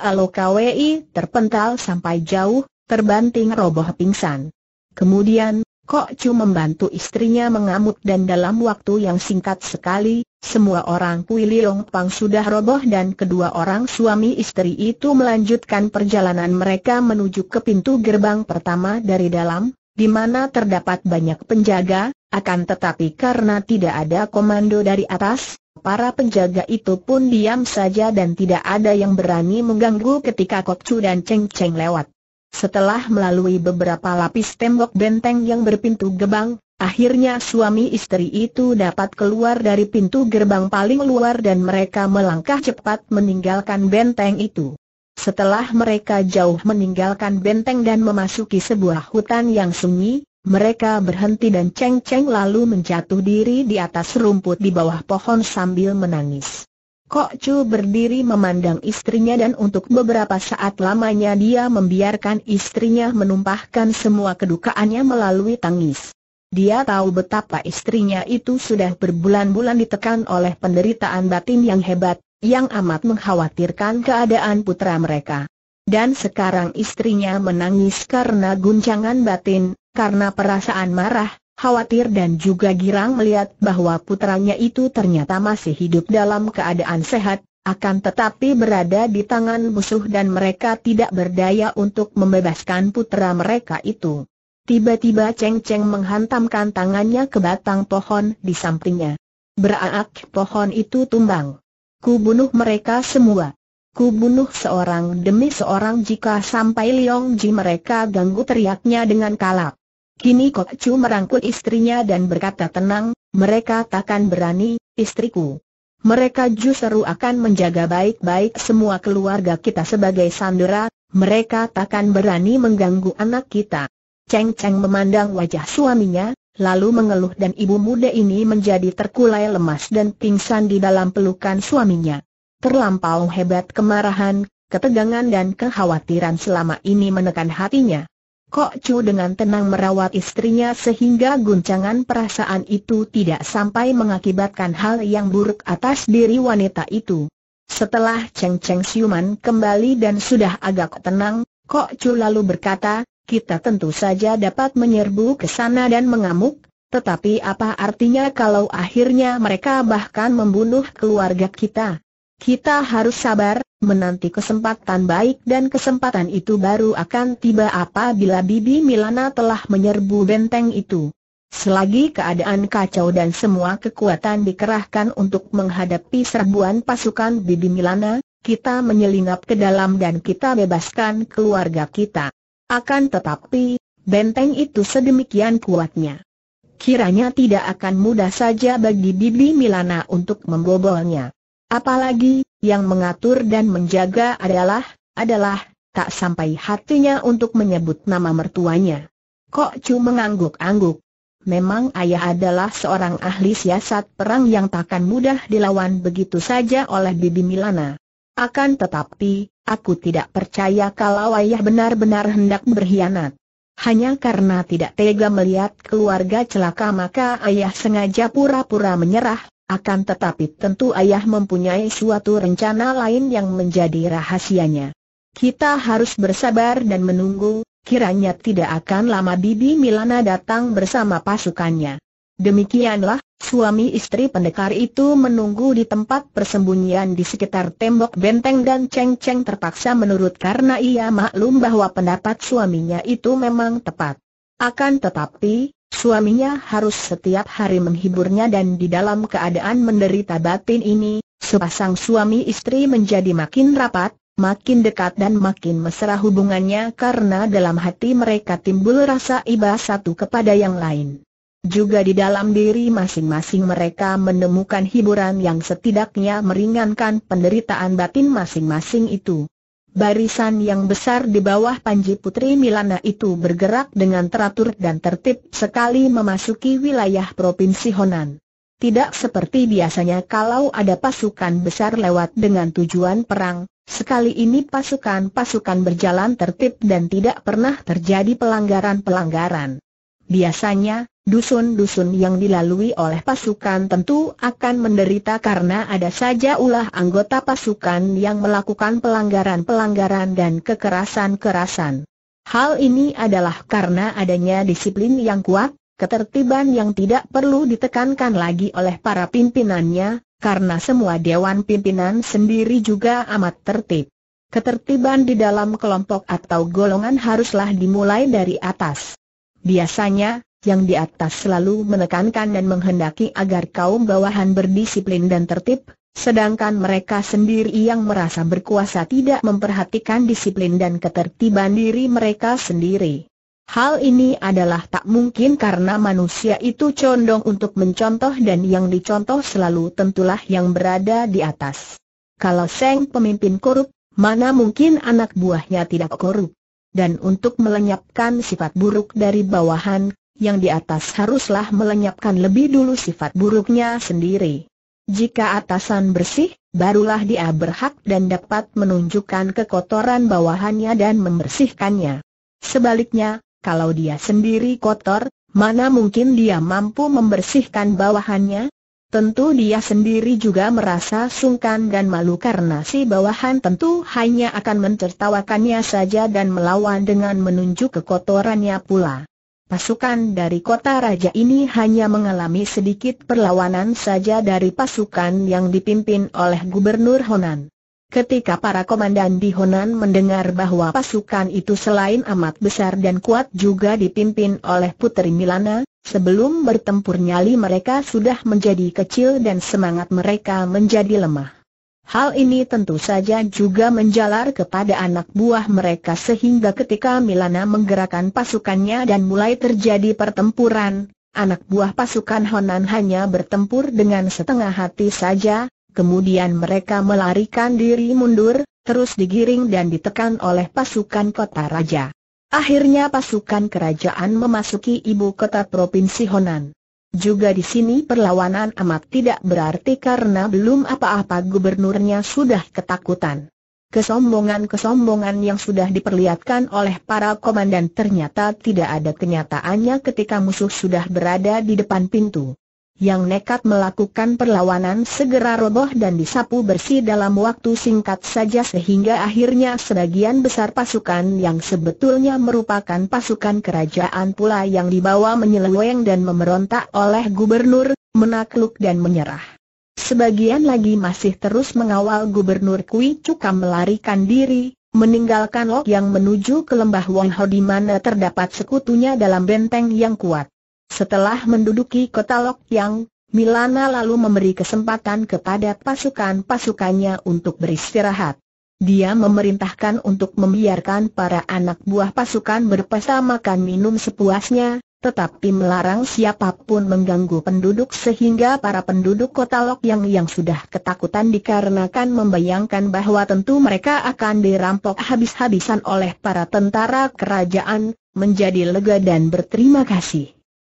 Alo Kwei terpental sampai jauh, terbanting roboh pingsan. Kemudian, Kok Chu membantu istrinya mengamuk dan dalam waktu yang singkat sekali, semua orang Kui Liong Pang sudah roboh dan kedua orang suami istri itu melanjutkan perjalanan mereka menuju ke pintu gerbang pertama dari dalam, di mana terdapat banyak penjaga, akan tetapi karena tidak ada komando dari atas, para penjaga itu pun diam saja dan tidak ada yang berani mengganggu ketika Kokcu dan Cheng Cheng lewat. Setelah melalui beberapa lapis tembok benteng yang berpintu gebang, akhirnya suami istri itu dapat keluar dari pintu gerbang paling luar dan mereka melangkah cepat meninggalkan benteng itu. Setelah mereka jauh meninggalkan benteng dan memasuki sebuah hutan yang sunyi, mereka berhenti dan ceng-ceng lalu menjatuh diri di atas rumput di bawah pohon sambil menangis. Kok Chu berdiri memandang istrinya dan untuk beberapa saat lamanya dia membiarkan istrinya menumpahkan semua kedukaannya melalui tangis. Dia tahu betapa istrinya itu sudah berbulan-bulan ditekan oleh penderitaan batin yang hebat, yang amat mengkhawatirkan keadaan putra mereka. Dan sekarang istrinya menangis karena guncangan batin, karena perasaan marah, khawatir dan juga girang melihat bahwa putranya itu ternyata masih hidup dalam keadaan sehat, akan tetapi berada di tangan musuh dan mereka tidak berdaya untuk membebaskan putra mereka itu. Tiba-tiba Cheng Cheng menghantamkan tangannya ke batang pohon di sampingnya. Beraak pohon itu tumbang. Ku bunuh mereka semua. Ku bunuh seorang demi seorang jika sampai Liong Ji mereka ganggu teriaknya dengan kalap. Kini Kok Chu merangkul istrinya dan berkata tenang, mereka takkan berani, istriku. Mereka justru akan menjaga baik-baik semua keluarga kita sebagai sandera, mereka takkan berani mengganggu anak kita. Cheng Cheng memandang wajah suaminya, lalu mengeluh dan ibu muda ini menjadi terkulai lemas dan pingsan di dalam pelukan suaminya. Terlampau hebat kemarahan, ketegangan dan kekhawatiran selama ini menekan hatinya. Kok Chu dengan tenang merawat istrinya sehingga guncangan perasaan itu tidak sampai mengakibatkan hal yang buruk atas diri wanita itu. Setelah Cheng Cheng siuman kembali dan sudah agak tenang, Kok Chu lalu berkata, kita tentu saja dapat menyerbu ke sana dan mengamuk, tetapi apa artinya kalau akhirnya mereka bahkan membunuh keluarga kita? Kita harus sabar, menanti kesempatan baik dan kesempatan itu baru akan tiba apabila Bibi Milana telah menyerbu benteng itu. Selagi keadaan kacau dan semua kekuatan dikerahkan untuk menghadapi serbuan pasukan Bibi Milana, kita menyelinap ke dalam dan kita bebaskan keluarga kita. Akan tetapi, benteng itu sedemikian kuatnya. Kiranya tidak akan mudah saja bagi Bibi Milana untuk membobolnya. Apalagi, yang mengatur dan menjaga adalah, adalah, tak sampai hatinya untuk menyebut nama mertuanya. Kok Chu mengangguk-angguk. Memang ayah adalah seorang ahli siasat perang yang takkan mudah dilawan begitu saja oleh Bibi Milana. Akan tetapi, Aku tidak percaya kalau ayah benar-benar hendak berkhianat. Hanya karena tidak tega melihat keluarga celaka maka ayah sengaja pura-pura menyerah, akan tetapi tentu ayah mempunyai suatu rencana lain yang menjadi rahasianya. Kita harus bersabar dan menunggu, kiranya tidak akan lama Bibi Milana datang bersama pasukannya. Demikianlah, Suami istri pendekar itu menunggu di tempat persembunyian di sekitar tembok benteng dan Cheng Cheng terpaksa menurut karena ia maklum bahwa pendapat suaminya itu memang tepat. Akan tetapi, suaminya harus setiap hari menghiburnya dan di dalam keadaan menderita batin ini, sepasang suami istri menjadi makin rapat, makin dekat dan makin mesra hubungannya karena dalam hati mereka timbul rasa iba satu kepada yang lain. Juga di dalam diri masing-masing mereka menemukan hiburan yang setidaknya meringankan penderitaan batin masing-masing itu. Barisan yang besar di bawah Panji Putri Milana itu bergerak dengan teratur dan tertib sekali memasuki wilayah Provinsi Honan. Tidak seperti biasanya kalau ada pasukan besar lewat dengan tujuan perang, sekali ini pasukan-pasukan berjalan tertib dan tidak pernah terjadi pelanggaran-pelanggaran. Biasanya, Dusun-dusun yang dilalui oleh pasukan tentu akan menderita karena ada saja ulah anggota pasukan yang melakukan pelanggaran-pelanggaran dan kekerasan-kerasan. Hal ini adalah karena adanya disiplin yang kuat, ketertiban yang tidak perlu ditekankan lagi oleh para pimpinannya, karena semua dewan pimpinan sendiri juga amat tertib. Ketertiban di dalam kelompok atau golongan haruslah dimulai dari atas. Biasanya, yang di atas selalu menekankan dan menghendaki agar kaum bawahan berdisiplin dan tertib, sedangkan mereka sendiri yang merasa berkuasa tidak memperhatikan disiplin dan ketertiban diri mereka sendiri. Hal ini adalah tak mungkin karena manusia itu condong untuk mencontoh dan yang dicontoh selalu tentulah yang berada di atas. Kalau Seng pemimpin korup, mana mungkin anak buahnya tidak korup? Dan untuk melenyapkan sifat buruk dari bawahan, yang di atas haruslah melenyapkan lebih dulu sifat buruknya sendiri. Jika atasan bersih, barulah dia berhak dan dapat menunjukkan kekotoran bawahannya dan membersihkannya. Sebaliknya, kalau dia sendiri kotor, mana mungkin dia mampu membersihkan bawahannya? Tentu dia sendiri juga merasa sungkan dan malu karena si bawahan tentu hanya akan mencertawakannya saja dan melawan dengan menunjuk kekotorannya pula. Pasukan dari kota raja ini hanya mengalami sedikit perlawanan saja dari pasukan yang dipimpin oleh Gubernur Honan. Ketika para komandan di Honan mendengar bahwa pasukan itu selain amat besar dan kuat juga dipimpin oleh Putri Milana, sebelum bertempur nyali mereka sudah menjadi kecil dan semangat mereka menjadi lemah. Hal ini tentu saja juga menjalar kepada anak buah mereka sehingga ketika Milana menggerakkan pasukannya dan mulai terjadi pertempuran, anak buah pasukan Honan hanya bertempur dengan setengah hati saja, kemudian mereka melarikan diri mundur, terus digiring dan ditekan oleh pasukan kota raja. Akhirnya pasukan kerajaan memasuki ibu kota Provinsi Honan. Juga di sini perlawanan amat tidak berarti karena belum apa-apa gubernurnya sudah ketakutan. Kesombongan-kesombongan yang sudah diperlihatkan oleh para komandan ternyata tidak ada kenyataannya ketika musuh sudah berada di depan pintu yang nekat melakukan perlawanan segera roboh dan disapu bersih dalam waktu singkat saja sehingga akhirnya sebagian besar pasukan yang sebetulnya merupakan pasukan kerajaan pula yang dibawa menyeleweng dan memberontak oleh gubernur, menakluk dan menyerah. Sebagian lagi masih terus mengawal gubernur Kui Cuka melarikan diri, meninggalkan Lok yang menuju ke lembah Wonho di mana terdapat sekutunya dalam benteng yang kuat. Setelah menduduki kota Yang, Milana lalu memberi kesempatan kepada pasukan-pasukannya untuk beristirahat. Dia memerintahkan untuk membiarkan para anak buah pasukan berpesta makan minum sepuasnya, tetapi melarang siapapun mengganggu penduduk sehingga para penduduk kota Lok yang yang sudah ketakutan dikarenakan membayangkan bahwa tentu mereka akan dirampok habis-habisan oleh para tentara kerajaan, menjadi lega dan berterima kasih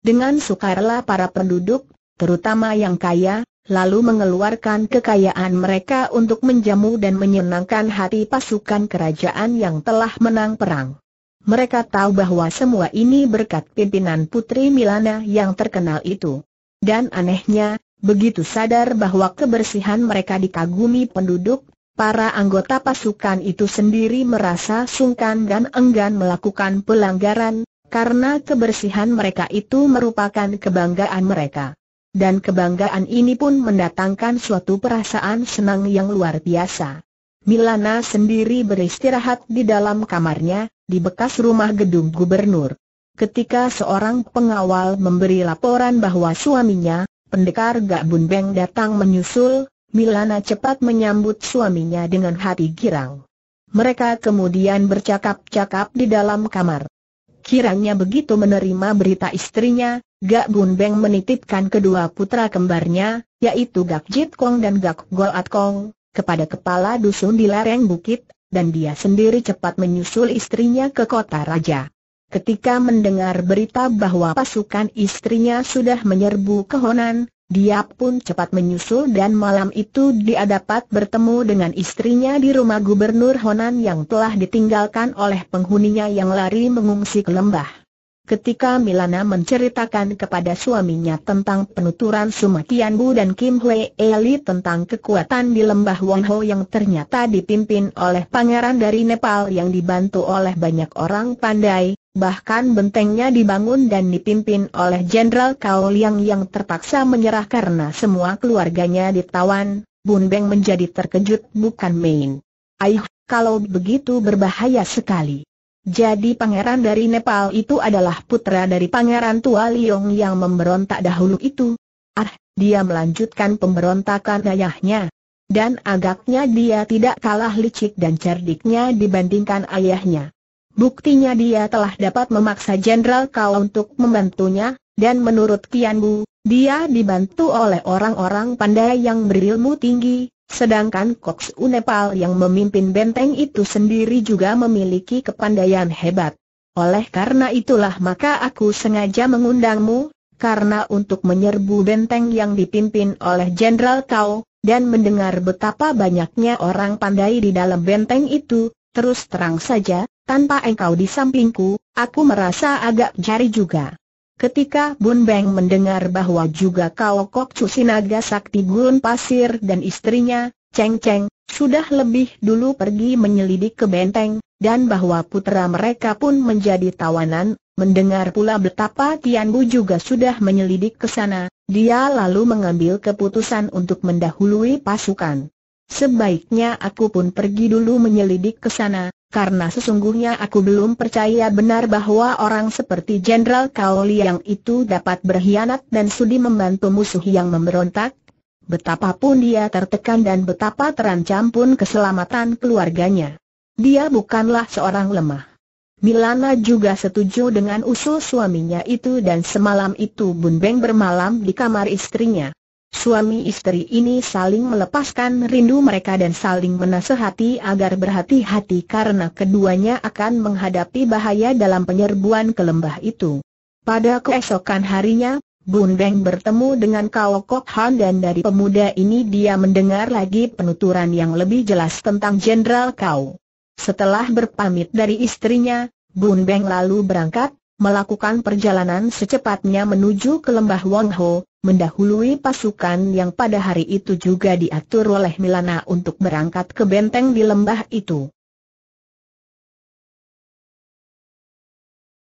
dengan sukarela para penduduk, terutama yang kaya, lalu mengeluarkan kekayaan mereka untuk menjamu dan menyenangkan hati pasukan kerajaan yang telah menang perang. Mereka tahu bahwa semua ini berkat pimpinan Putri Milana yang terkenal itu. Dan anehnya, begitu sadar bahwa kebersihan mereka dikagumi penduduk, para anggota pasukan itu sendiri merasa sungkan dan enggan melakukan pelanggaran, karena kebersihan mereka itu merupakan kebanggaan mereka. Dan kebanggaan ini pun mendatangkan suatu perasaan senang yang luar biasa. Milana sendiri beristirahat di dalam kamarnya, di bekas rumah gedung gubernur. Ketika seorang pengawal memberi laporan bahwa suaminya, pendekar Gak Beng datang menyusul, Milana cepat menyambut suaminya dengan hati girang. Mereka kemudian bercakap-cakap di dalam kamar. Kiranya begitu menerima berita istrinya, Gak Bun Beng menitipkan kedua putra kembarnya, yaitu Gak Jit Kong dan Gak Golat Kong, kepada kepala dusun di lereng bukit, dan dia sendiri cepat menyusul istrinya ke kota raja. Ketika mendengar berita bahwa pasukan istrinya sudah menyerbu ke Honan, dia pun cepat menyusul dan malam itu dia dapat bertemu dengan istrinya di rumah Gubernur Honan yang telah ditinggalkan oleh penghuninya yang lari mengungsi ke lembah. Ketika Milana menceritakan kepada suaminya tentang penuturan Sumatian Bu dan Kim Hwee Eli tentang kekuatan di lembah Ho yang ternyata dipimpin oleh pangeran dari Nepal yang dibantu oleh banyak orang pandai, bahkan bentengnya dibangun dan dipimpin oleh Jenderal Kao Liang yang terpaksa menyerah karena semua keluarganya ditawan, Bun Beng menjadi terkejut bukan main. Aih, kalau begitu berbahaya sekali. Jadi pangeran dari Nepal itu adalah putra dari pangeran tua Liong yang memberontak dahulu itu. Ah, dia melanjutkan pemberontakan ayahnya. Dan agaknya dia tidak kalah licik dan cerdiknya dibandingkan ayahnya. Buktinya dia telah dapat memaksa Jenderal Kau untuk membantunya, dan menurut Tian Bu, dia dibantu oleh orang-orang pandai yang berilmu tinggi, sedangkan Koks Unepal yang memimpin benteng itu sendiri juga memiliki kepandaian hebat. Oleh karena itulah maka aku sengaja mengundangmu, karena untuk menyerbu benteng yang dipimpin oleh Jenderal Kau, dan mendengar betapa banyaknya orang pandai di dalam benteng itu, terus terang saja, tanpa engkau di sampingku, aku merasa agak jari juga. Ketika Bun Beng mendengar bahwa juga kau Kok Sinaga Sakti Gun Pasir dan istrinya, Cheng Cheng, sudah lebih dulu pergi menyelidik ke benteng, dan bahwa putra mereka pun menjadi tawanan, mendengar pula betapa Tian Bu juga sudah menyelidik ke sana, dia lalu mengambil keputusan untuk mendahului pasukan. Sebaiknya aku pun pergi dulu menyelidik ke sana, karena sesungguhnya aku belum percaya benar bahwa orang seperti Jenderal Kaoli yang itu dapat berkhianat dan sudi membantu musuh yang memberontak. Betapapun dia tertekan dan betapa terancam pun keselamatan keluarganya. Dia bukanlah seorang lemah. Milana juga setuju dengan usul suaminya itu dan semalam itu Bun Beng bermalam di kamar istrinya. Suami istri ini saling melepaskan rindu mereka dan saling menasehati agar berhati-hati karena keduanya akan menghadapi bahaya dalam penyerbuan ke lembah itu. Pada keesokan harinya, Beng bertemu dengan Kao Kok Han dan dari pemuda ini dia mendengar lagi penuturan yang lebih jelas tentang Jenderal Kau. Setelah berpamit dari istrinya, Bun Beng lalu berangkat, melakukan perjalanan secepatnya menuju ke lembah Wong Ho, mendahului pasukan yang pada hari itu juga diatur oleh Milana untuk berangkat ke benteng di lembah itu.